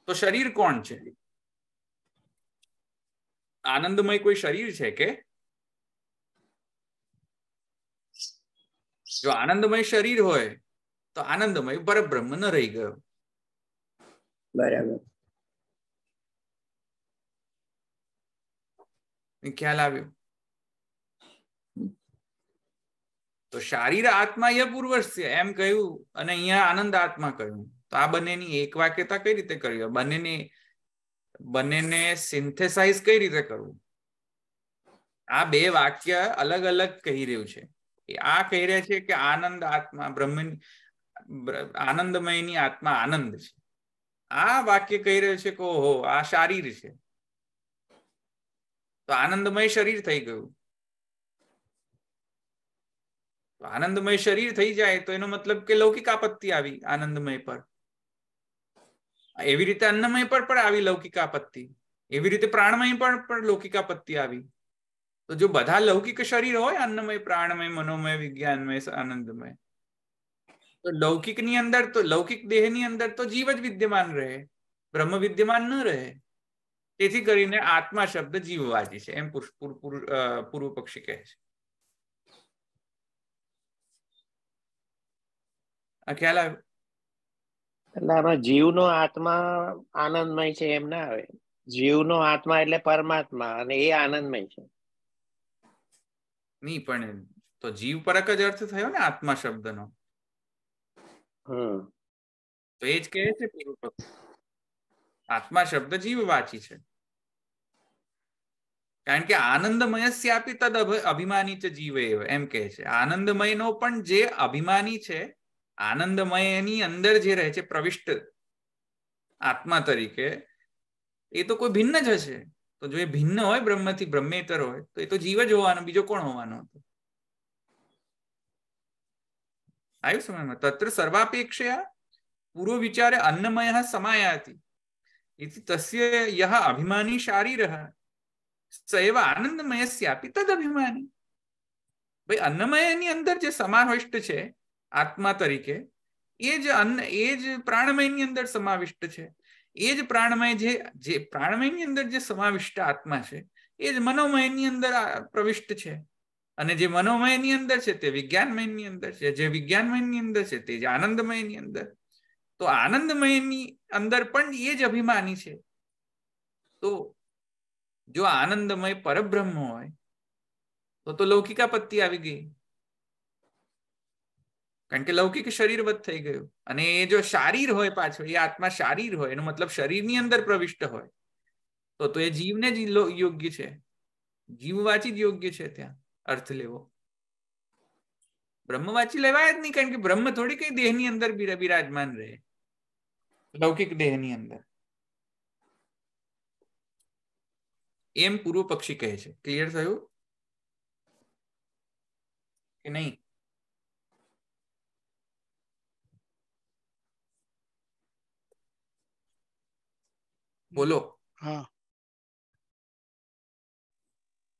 તો શરીર કોણ છે આનંદમય કોઈ શરીર છે કે જો આનંદમય શરીર હોય તો આનંદમય પરબ્રહ્મ ન રહી ગયો બરાબર ખ્યાલ આવ્યો તો શારીર આત્મા એ પૂર્વસ્ય એમ કહ્યું અને અહીંયા આનંદ આત્મા કહ્યું તો આ બંનેની એક વાક્યતા કઈ રીતે કરી બંનેની બંનેને સિન્થેસાઇઝ કઈ રીતે કરવું આ બે વાક્ય અલગ અલગ કહી રહ્યું છે આ કહી રહ્યા છે કે આનંદ આત્મા બ્રહ્મની આનંદમયની આત્મા આનંદ છે આ વાક્ય કહી રહ્યું છે કે ઓહો આ શારીર છે તો આનંદમય શરીર થઈ ગયું આનંદમય શરીર થઈ જાય તો એનો મતલબ કે લૌકિક આપત્તિ આવી આનંદમય પર એવી રીતે અન્નમય પર પણ આવી લૌકિક આપત્તિ એવી રીતે પ્રાણમય પર પણ લૌકિક આપત્તિ આવી તો જો બધા લૌકિક શરીર હોય અન્નમય પ્રાણમય મનોમય વિજ્ઞાનમય આનંદમય તો લૌકિકની અંદર તો લૌકિક દેહની અંદર તો જીવ જ વિદ્યમાન રહે બ્રહ્મ વિદ્યમાન ન રહે તેથી કરીને આત્મા શબ્દ જીવવાજી છે એમ પૂર્વ પક્ષી કહે છે આ ખ્યાલ આવ્યો એટલે આમાં જીવનો આત્મા આનંદમય છે એમ ના આવે જીવનો આત્મા એટલે પરમાત્મા અને એ આનંદમય છે નહીં પણ તો જીવ પરક જ અર્થ થયો ને આત્મા શબ્દનો તો એ જ કહે છે આત્મા શબ્દ જીવ વાંચી છે કારણ કે આનંદમય સ્યાપી તદ અભિમાની છે જીવે એમ કહે છે આનંદમયનો પણ જે અભિમાની છે આનંદમયની અંદર જે રહે છે પ્રવિષ્ટ આત્મા તરીકે એ તો કોઈ ભિન્ન જ હશે તો જો એ ભિન્ન હોય બ્રહ્મથી બ્રહ્મેતર હોય તો એ તો જીવ જ હોવાનો બીજો કોણ હોવાનો હતો આવ્યું સમયમાં તત્ર સર્વાપેક્ષયા પૂર્વ વિચારે અન્નમય સમાયાતી ઇતિ તસ્ય યહ અભિમાની શારીરહ સૈવ આનંદમય સ્યાપી તદ અભિમાની ભાઈ અન્નમયની અંદર જે સમાવિષ્ટ છે આત્મા તરીકે એ જ અન્ન એ જ પ્રાણમયની અંદર સમાવિષ્ટ છે એ જ પ્રાણમય જે જે પ્રાણમયની અંદર જે સમાવિષ્ટ આત્મા છે એ જ મનોમયની અંદર પ્રવિષ્ટ છે અને જે મનોમયની અંદર છે તે વિજ્ઞાનમયની અંદર છે જે વિજ્ઞાનમયની અંદર છે તે જ આનંદમયની અંદર તો આનંદમયની અંદર પણ એ જ અભિમાની છે તો જો આનંદમય પરબ્રહ્મ હોય તો તો લૌકિકાપત્તિ આવી ગઈ કારણ કે લૌકિક શરીર શરીરવત થઈ ગયું અને એ જો શારીર હોય પાછો એ આત્મા શારીર હોય એનો મતલબ શરીરની અંદર પ્રવિષ્ટ હોય તો તો એ જીવને જ યોગ્ય છે જીવવાચી જ યોગ્ય છે ત્યાં અર્થ લેવો બ્રહ્મવાચી લેવાય જ નહીં કારણ કે બ્રહ્મ થોડી કઈ દેહની અંદર બિરાજમાન રહે લૌકિક દેહની અંદર એમ પૂર્વ પક્ષી કહે છે ક્લિયર થયું કે નહીં બોલો હા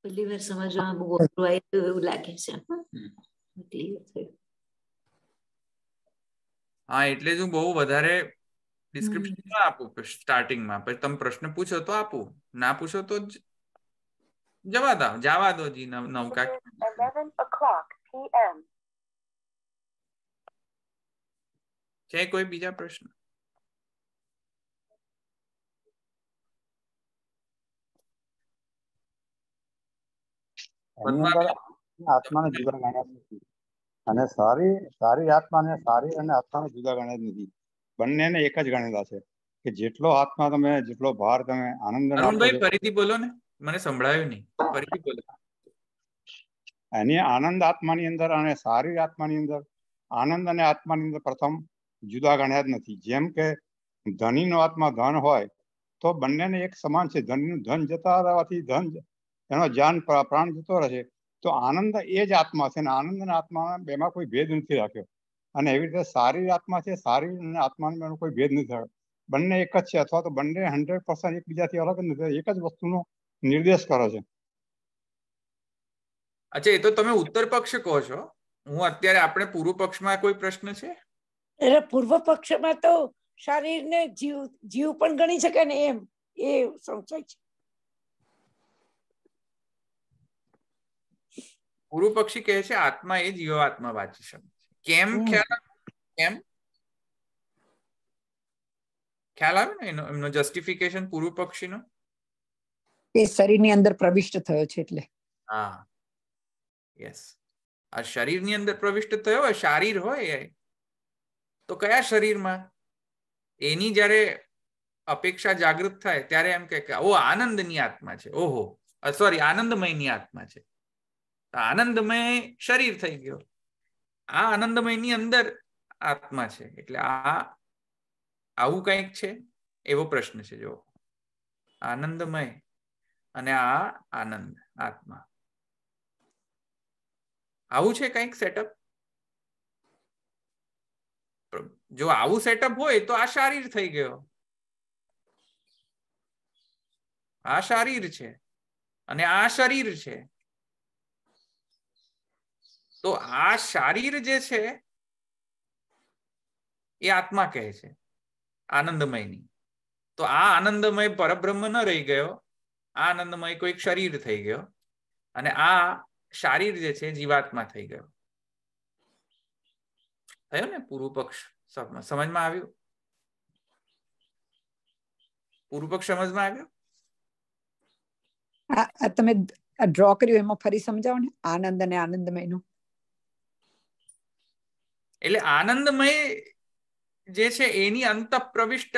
પહેલી વાર સમજવામાં બહુ અઘરું આવ્યું એવું લાગે છે હા એટલે જ હું બહુ વધારે ડિસ્ક્રિપ્શન ના આપું સ્ટાર્ટિંગમાં પછી તમે પ્રશ્ન પૂછો તો આપું ના પૂછો તો જવા દો જવા દો જી નવકા છે કોઈ બીજા પ્રશ્ન આત્માને જુદા ગણ્યા નથી અને સારી સારી આત્માને સારી અને આત્માને જુદા ગણ્યા નથી બંનેને એક જ ગણેલા છે કે જેટલો આત્મા તમે જેટલો ભાર તમે આનંદ ફરીથી બોલો ને મને સંભળાયું નહીં ફરીથી બોલો એની આનંદ આત્માની અંદર અને સારી આત્માની અંદર આનંદ અને આત્માની અંદર પ્રથમ જુદા ગણ્યા જ નથી જેમ કે ધનીનો આત્મા ધન હોય તો બંનેને એક સમાન છે ધનનું ધન જતા રહેવાથી ધન એનો જાન પ્રાણ જતો રહે તો આનંદ એ જ આત્મા છે અને આનંદ અને આત્મામાં બેમાં કોઈ ભેદ નથી રાખ્યો અને એવી રીતે સારી આત્મા છે સારી અને આત્માનો એનો કોઈ ભેદ નથી રાખ્યો બંને એક જ છે અથવા તો બંને હંડ્રેડ પર્સન્ટ એકબીજાથી અલગ નથી એક જ વસ્તુનો નિર્દેશ કરે છે અચ્છા એ તો તમે ઉત્તર પક્ષ કહો છો હું અત્યારે આપણે પૂર્વ પક્ષમાં કોઈ પ્રશ્ન છે એટલે પૂર્વ પક્ષમાં તો શરીરને જીવ જીવ પણ ગણી શકે ને એમ એ સંશય છે પૂર્વ પક્ષી કહે છે આત્મા એ જીવાત્મા વાંચી શકે છે કેમ ખ્યાલ કેમ ખ્યાલ આવે ને એનો એમનો જસ્ટિફિકેશન પૂર્વ પક્ષીનો એ શરીરની અંદર પ્રવિષ્ટ થયો છે એટલે હા યસ આ શરીરની અંદર પ્રવિષ્ટ થયો હોય શારીર હોય તો કયા શરીરમાં એની જ્યારે અપેક્ષા જાગૃત થાય ત્યારે એમ કે ઓ આનંદની આત્મા છે ઓહો સોરી આનંદમય ની આત્મા છે આનંદમય શરીર થઈ ગયો આ ની અંદર આત્મા છે એટલે આવું કંઈક છે એવો પ્રશ્ન છે જો આનંદમય અને આ આનંદ આત્મા આવું છે કંઈક સેટઅપ જો આવું સેટઅપ હોય તો આ શારીર થઈ ગયો આ શારીર છે અને આ શરીર છે તો આ શરીર જે છે એ આત્મા કહે છે આનંદમયની તો આ આનંદમય પરબ્રહ્મ ન રહી ગયો આ આનંદમય કોઈક શરીર થઈ ગયો અને આ શરીર જે છે જીવાત્મા થઈ ગયો થયો ને પૂર્વ પક્ષ સમજમાં આવ્યું પૂર્વ પક્ષ સમજમાં આવ્યો તમે ડ્રો કર્યું એમાં ફરી સમજાવો ને આનંદ અને આનંદમય નું એટલે આનંદમય જે છે એની અંત પ્રવિષ્ટ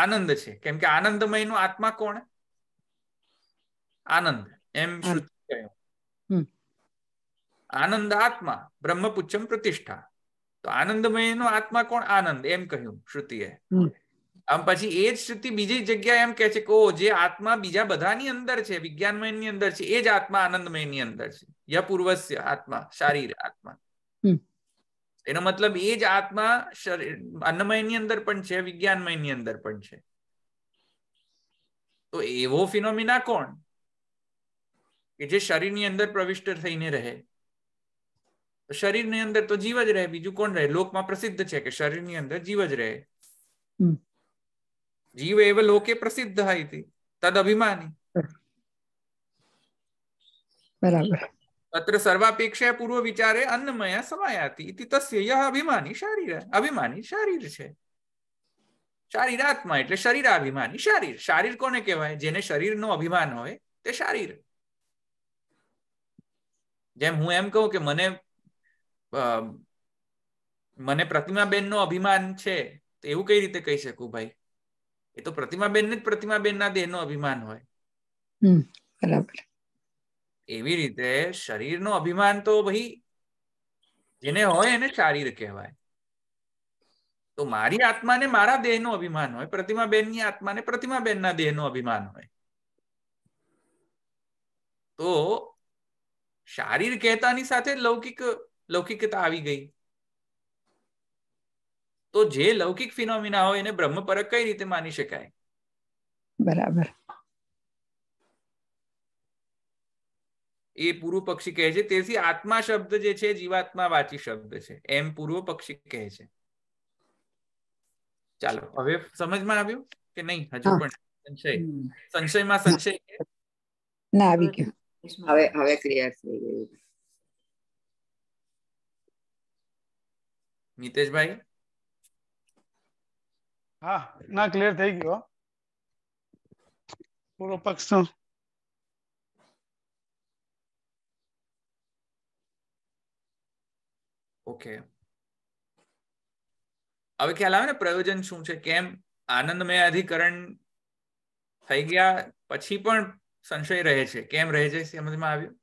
આનંદ છે કેમ કે આનંદમય નો આત્મા કોણ આનંદ એમ કહ્યું આનંદ આત્મા બ્રહ્મપુચ્છમ પ્રતિષ્ઠા તો આનંદમય નો આત્મા કોણ આનંદ એમ કહ્યું શ્રુતિએ આમ પછી એ જ શ્રુતિ બીજી જગ્યાએ એમ કે છે કે ઓ જે આત્મા બીજા બધાની અંદર છે વિજ્ઞાનમય ની અંદર છે એ જ આત્મા આનંદમય ની અંદર છે ય પૂર્વસ્ય આત્મા શારીર આત્મા એનો મતલબ એ જ આત્મા અન્નમય ની અંદર પણ છે ની અંદર પણ છે તો એવો ફિનોમિના કોણ કે જે શરીરની અંદર પ્રવિષ્ટ થઈને રહે શરીરની અંદર તો જીવ જ રહે બીજું કોણ રહે લોકમાં પ્રસિદ્ધ છે કે શરીરની અંદર જીવ જ રહે જીવ એવ લોકે પ્રસિદ્ધ હતી તદ અભિમાની બરાબર तत्र સર્વાપેક્ષા પૂર્વ अन्नमया समायाति इति तस्य यः अभिमानी शारीर अभिमानी શારીર છે શારીરાત્મા એટલે શરીરાભિમાની શારીર શારીર કોને કહેવાય જેને શરીરનો અભિમાન હોય તે શારીર જેમ હું એમ કહું કે મને મને પ્રતિમાબેનનો અભિમાન છે તો એવું કઈ રીતે કહી શકું ભાઈ એ તો પ્રતિમાબેનને જ પ્રતિમાબેનના દેહનો અભિમાન હોય બરાબર એવી રીતે શરીરનો અભિમાન તો ભાઈ જેને હોય એને શારીર કહેવાય તો મારી આત્માને મારા દેહનો અભિમાન હોય પ્રતિમાબેનની આત્માને પ્રતિમાબેનના દેહનો અભિમાન હોય તો શારીર કહેતાની સાથે લૌકિક લૌકિકતા આવી ગઈ તો જે લૌકિક ફિનોમિના હોય એને બ્રહ્મ પરક કઈ રીતે માની શકાય બરાબર એ પૂર્વ પક્ષી કહે છે તેથી આત્મા શબ્દ જે છે જીવાત્મા વાચી શબ્દ છે એમ પૂર્વ પક્ષી કહે છે ચાલો હવે સમજમાં આવ્યું કે નહીં હજુ પણ સંશય સંશયમાં સંશય ના આવી ગયો હવે હવે ક્લિયર થઈ ગયું મિતેશભાઈ હા ના ક્લિયર થઈ ગયો પૂર્વ પક્ષ ઓકે હવે ખ્યાલ આવે ને પ્રયોજન શું છે કેમ આનંદમય અધિકરણ થઈ ગયા પછી પણ સંશય રહે છે કેમ રહે છે સમજમાં આવ્યું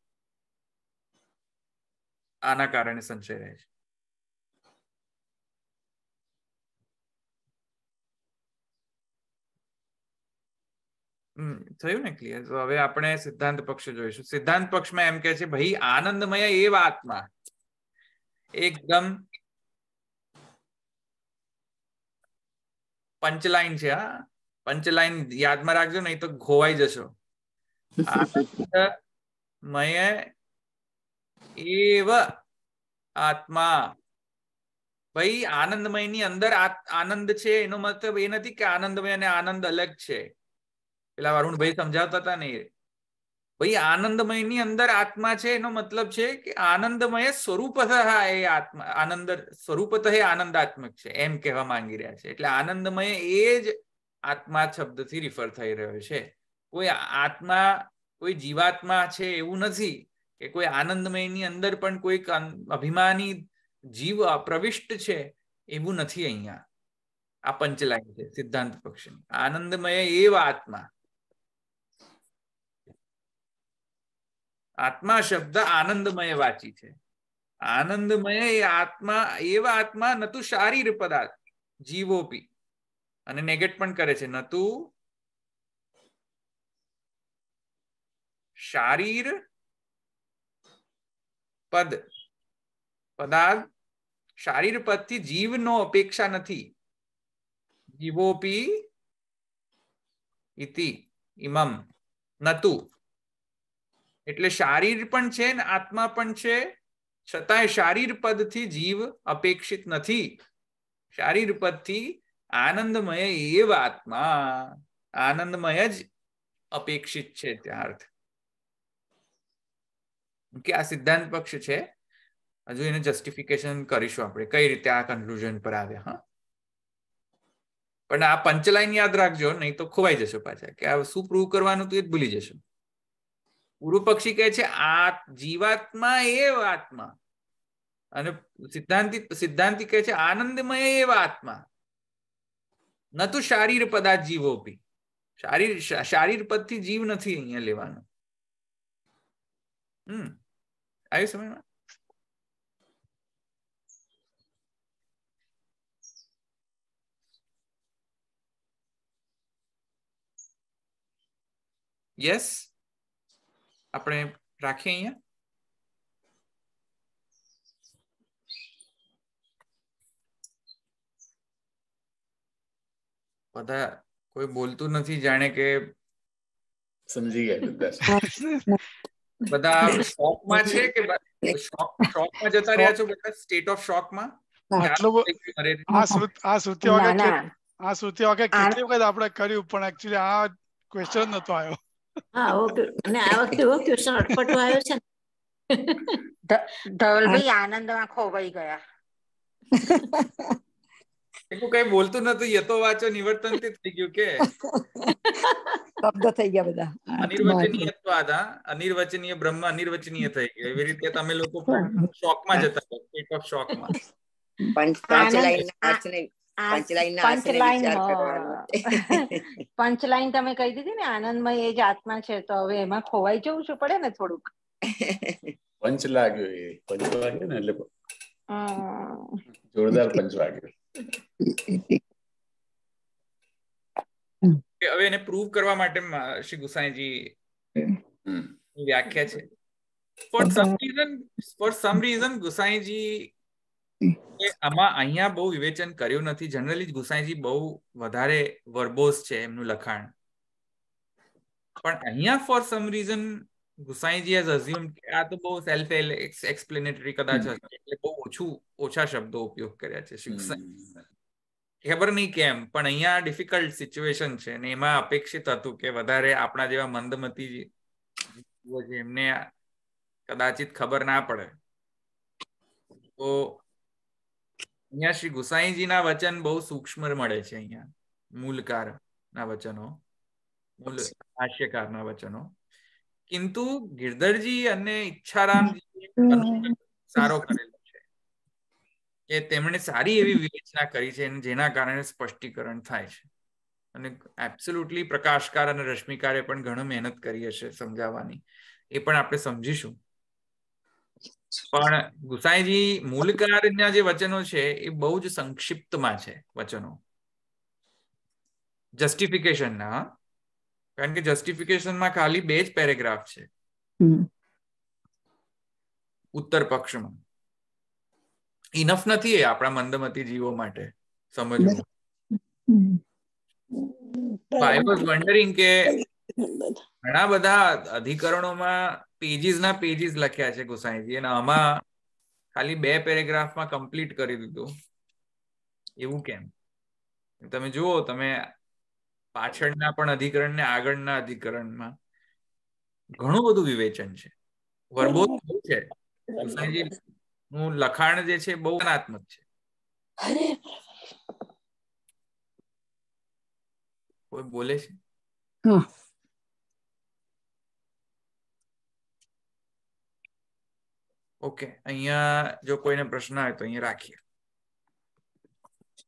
આના કારણે સંશય રહે છે થયું ને ક્લિયર તો હવે આપણે સિદ્ધાંત પક્ષ જોઈશું સિદ્ધાંત પક્ષમાં એમ કે છે ભાઈ આનંદમય એ વાતમાં એકદમ પંચલાઈન છે હા પંચલાઈન યાદમાં રાખજો નહીં તો ખોવાઈ જશો મય એવ આત્મા ભાઈ આનંદમય ની અંદર આનંદ છે એનો મતલબ એ નથી કે આનંદમય અને આનંદ અલગ છે પેલા વરુણભાઈ સમજાવતા હતા ને ભાઈ આનંદમય ની અંદર આત્મા છે એનો મતલબ છે કે આનંદમય સ્વરૂપતઃ એ આત્મા આનંદ સ્વરૂપતઃ આનંદાત્મક છે એમ કહેવા માંગી રહ્યા છે એટલે આનંદમય એ જ આત્મા શબ્દથી રિફર થઈ રહ્યો છે કોઈ આત્મા કોઈ જીવાત્મા છે એવું નથી કે કોઈ આનંદમય ની અંદર પણ કોઈક અભિમાની જીવ પ્રવિષ્ટ છે એવું નથી અહીંયા આ પંચલાઈન છે સિદ્ધાંત પક્ષની આનંદમય એવા આત્મા આત્મા શબ્દ આનંદમય વાંચી છે આનંદમય આત્મા એવા આત્મા નતું શારીર પદાર્થ જીવોપી અને નેગેટ પણ કરે છે નતું શારીર પદ પદાર્થ શારીર પદ થી જીવ નો અપેક્ષા નથી જીવોપી ઇતિ ઇમમ નતું એટલે શારીર પણ છે ને આત્મા પણ છે છતાંય શારીર પદથી જીવ અપેક્ષિત નથી શારીર પદથી આનંદમય એવ આત્મા આનંદમય જ અપેક્ષિત છે ત્યાં અર્થ કે આ સિદ્ધાંત પક્ષ છે હજુ એને જસ્ટિફિકેશન કરીશું આપણે કઈ રીતે આ કન્ક્લુઝન પર આવ્યા હા પણ આ પંચલાઈન યાદ રાખજો નહીં તો ખોવાઈ જશો પાછા કે આ શું પ્રૂવ કરવાનું તું એ જ ભૂલી જશો પૂર્વ પક્ષી કહે છે આ જીવાત્મા એ આત્મા અને સિદ્ધાંતિ સિદ્ધાંતિ કહે છે આનંદમય એવ આત્મા ન તો શારીર પદાર્થ જીવોપી શારીર શારીર થી જીવ નથી અહીંયા લેવાનો હમ આવ્યું સમયમાં યસ આપણે રાખીએ અહીંયા બધા કોઈ બોલતું નથી જાણે કે સમજી ગયા બધા શોકમાં છે કે શોકમાં જતા રહ્યા છો બધા સ્ટેટ ઓફ શોકમાં આ શ્રુતિ વખત આ શ્રુતિ વખત કેટલી વખત આપણે કર્યું પણ એકચ્યુઅલી આ ક્વેશ્ચન નતો આવ્યો हां ओके उन्हें आए वक्त वो झटपट आयो छे ड डवल भी आनंद में खो बई गया वो कई बोलतो ना तो ये तो वाचो निवर्तनित ही गयो के शब्द થઈ ગયા બધા અનિર્વચનીય તો આધા અનિર્વચનીય બ્રહ્મા અનિર્વચનીય થઈ ગઈ એ રીતે તમે લોકો પણ શૉક માં જ હતા એક ઓફ શૉક માં પંચાલીનાર્ચનીય પંચલાઈન તમે કહી દીધી ને આનંદમય એ જ આત્મા છે તો હવે એમાં ખોવાઈ જવું શું પડે ને થોડુંક પંચ લાગ્યો એ પંચ લાગ્યો ને એટલે જોરદાર પંચ લાગ્યો હવે એને પ્રૂવ કરવા માટે શ્રી ગુસાઈજી વ્યાખ્યા છે for some reason for some reason Gusainji આમાં અહીંયા બહુ વિવેચન કર્યું નથી જનરલી ગુસાઈજી બહુ વધારે વર્બોસ છે એમનું લખાણ પણ અહીંયા for some reason Gusainji has assume કે આ તો બહુ સેલ્ફ એક્સપ્લેનેટરી કદાચ હશે એટલે બહુ ઓછું ઓછા શબ્દો ઉપયોગ કર્યા છે ખબર નહીં કેમ પણ અહીંયા ડિફિકલ્ટ સિચ્યુએશન છે ને એમાં અપેક્ષિત હતું કે વધારે આપણા જેવા મંદમતી એમને કદાચિત ખબર ના પડે તો અહીંયા શ્રી ગુસાઈજીના વચન બહુ સૂક્ષ્મ મળે છે અહીંયા મૂલકાર ના વચનો મૂળ હાસ્યકારના વચનો કિંતુ ગિરધરજી અને ઈચ્છારામજી સારો કરેલો છે કે તેમણે સારી એવી વિવેચના કરી છે જેના કારણે સ્પષ્ટીકરણ થાય છે અને એબ્સોલ્યુટલી પ્રકાશકાર અને રશ્મિકારે પણ ઘણો મહેનત કરી હશે સમજાવવાની એ પણ આપણે સમજીશું પણ ગુસાઈજી મૂલકારના જે વચનો છે એ બહુ જ સંક્ષિપ્તમાં છે વચનો જસ્ટિફિકેશનના કારણ કે જસ્ટિફિકેશનમાં ખાલી બે જ પેરેગ્રાફ છે ઉત્તર પક્ષમાં ઇનફ નથી એ આપણા મંદમતી જીવો માટે સમજવું આઈ વોઝ વન્ડરિંગ કે ઘણા બધા અધિકરણોમાં પેજીસ ના પેજીસ લખ્યા છે ગોસાઈજી અને આમાં ખાલી બે પેરેગ્રાફમાં કમ્પ્લીટ કરી દીધું એવું કેમ તમે જુઓ તમે પાછળના પણ અધિકરણ ને આગળના અધિકરણમાં ઘણું બધું વિવેચન છે વર્બોધ છે લખાણ જે છે બહુ જ્ઞાનાત્મક છે કોઈ બોલે છે હા ઓકે અહીંયા જો કોઈને પ્રશ્ન આવે તો અહીંયા રાખીએ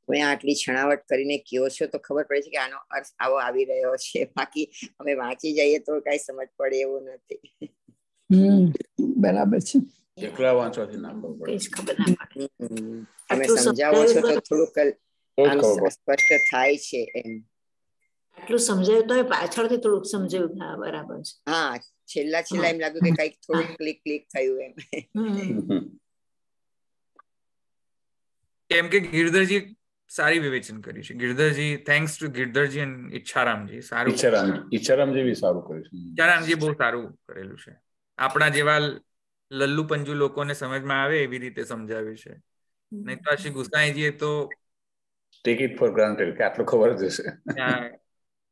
કોઈ આટલી છણાવટ કરીને કયો છો તો ખબર પડે છે કે આનો અર્થ આવો આવી રહ્યો છે બાકી અમે વાંચી જઈએ તો કઈ સમજ પડે એવું નથી બરાબર છે એકલા વાંચવાથી ના ખબર પડે તમે સમજાવો છો તો થોડુંક સ્પષ્ટ થાય છે એમ આટલું સમજાયું તો પાછળથી થોડુંક સમજાયું હા બરાબર છે હા છેલ્લા છેલ્લા એમ લાગ્યું કે કઈક થોડું ક્લિક ક્લિક થયું એમ કેમ કે ગિરધરજી સારી વિવેચન કરી છે Girdharji thanks to Girdharji and Ichcharamji સારું ઈચ્છારામ ઈચ્છારામજી બી સારું કર્યું છે ઈચ્છારામજી બહુ સારું કરેલું છે આપણા જેવા લલ્લુ પંજુ લોકોને સમજમાં આવે એવી રીતે સમજાવ્યું છે નહીં તો આ શ્રી તો ટેક ઇટ ફોર ગ્રાન્ટેડ કે આટલું ખબર જ હશે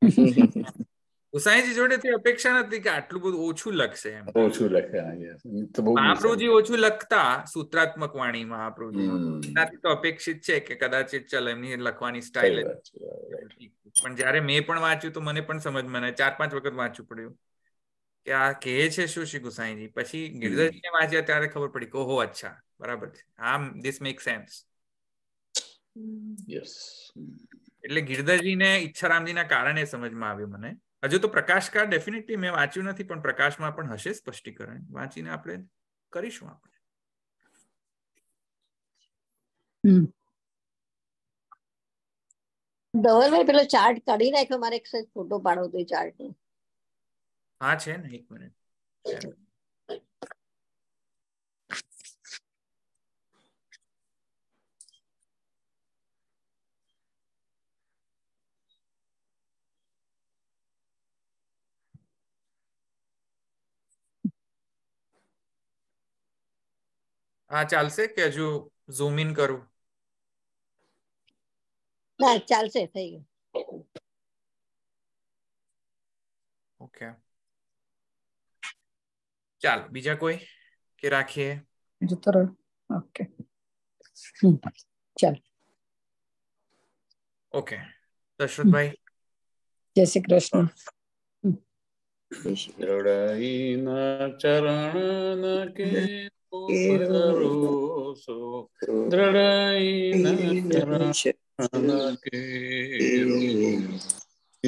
ઉસાઈજી જોડે તે અપેક્ષા નથી કે આટલું બધું ઓછું લખશે એમ ઓછું લખે મહાપ્રભુજી ઓછું લખતા સૂત્રાત્મક વાણી મહાપ્રભુજી એનાથી તો અપેક્ષિત છે કે કદાચિત ચલ એમની લખવાની સ્ટાઇલ પણ જયારે મેં પણ વાંચ્યું તો મને પણ સમજ મને ચાર પાંચ વખત વાંચવું પડ્યું કે આ કહે છે શું શ્રી ગુસાઈજી પછી ને વાંચ્યા ત્યારે ખબર પડી કે ઓહો અચ્છા બરાબર છે આમ ધીસ મેક સેન્સ યસ એટલે ઈચ્છારામજી ના કારણે સમજમાં આવ્યું મને હજુ તો પ્રકાશકાર ડેફિનેટલી મેં વાંચ્યું નથી પણ પ્રકાશમાં પણ હશે સ્પષ્ટીકરણ વાંચીને આપણે કરીશું આપણે ધવલભાઈ પેલો ચાર્ટ કાઢી નાખ્યો મારે એક ફોટો પાડવો તો ચાર્ટ હા છે ને એક મિનિટ ચાલો આ ચાલશે કે હજુ ઝૂમ ઇન કરું ના ચાલશે થઈ ગયું ઓકે ચાલો બીજા કોઈ કે રાખીએ જતો રહ્યો ઓકે ચાલ ઓકે દશરથભાઈ જય શ્રી કૃષ્ણ રડાઈ ના ચરણ કે poderoso,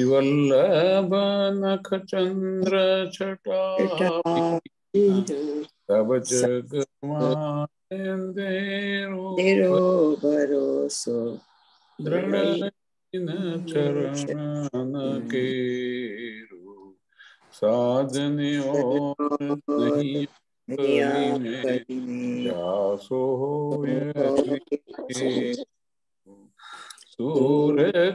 વલ્લભનખચંદ્ર છટાપી તબ જગમારો ભરોસો દ્રઢન ચરણ કેરો સાધને નહીં सूर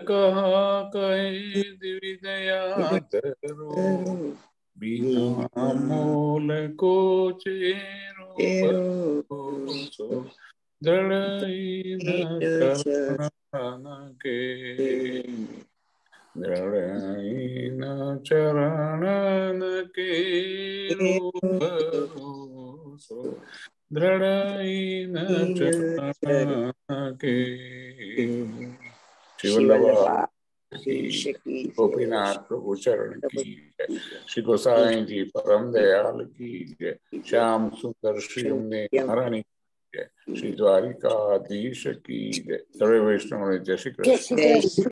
कहा कहे दिव्य दया करो बिना मोल को चेरो दड़ के દ્રણઈન ચરણ કેસો દ્રણઈન ચરણ કે શિવલ્લભા ગોપીનાથ પ્રભુ ચરણ કી શ્રી ગોસાઈજી પરમ દયાલ કી જય શ્યામ સુંદર શ્રી અમને હરણી શ્રી દ્વારિકાધીશ કી જય સર્વે વૈષ્ણવ જય શ્રી કૃષ્ણ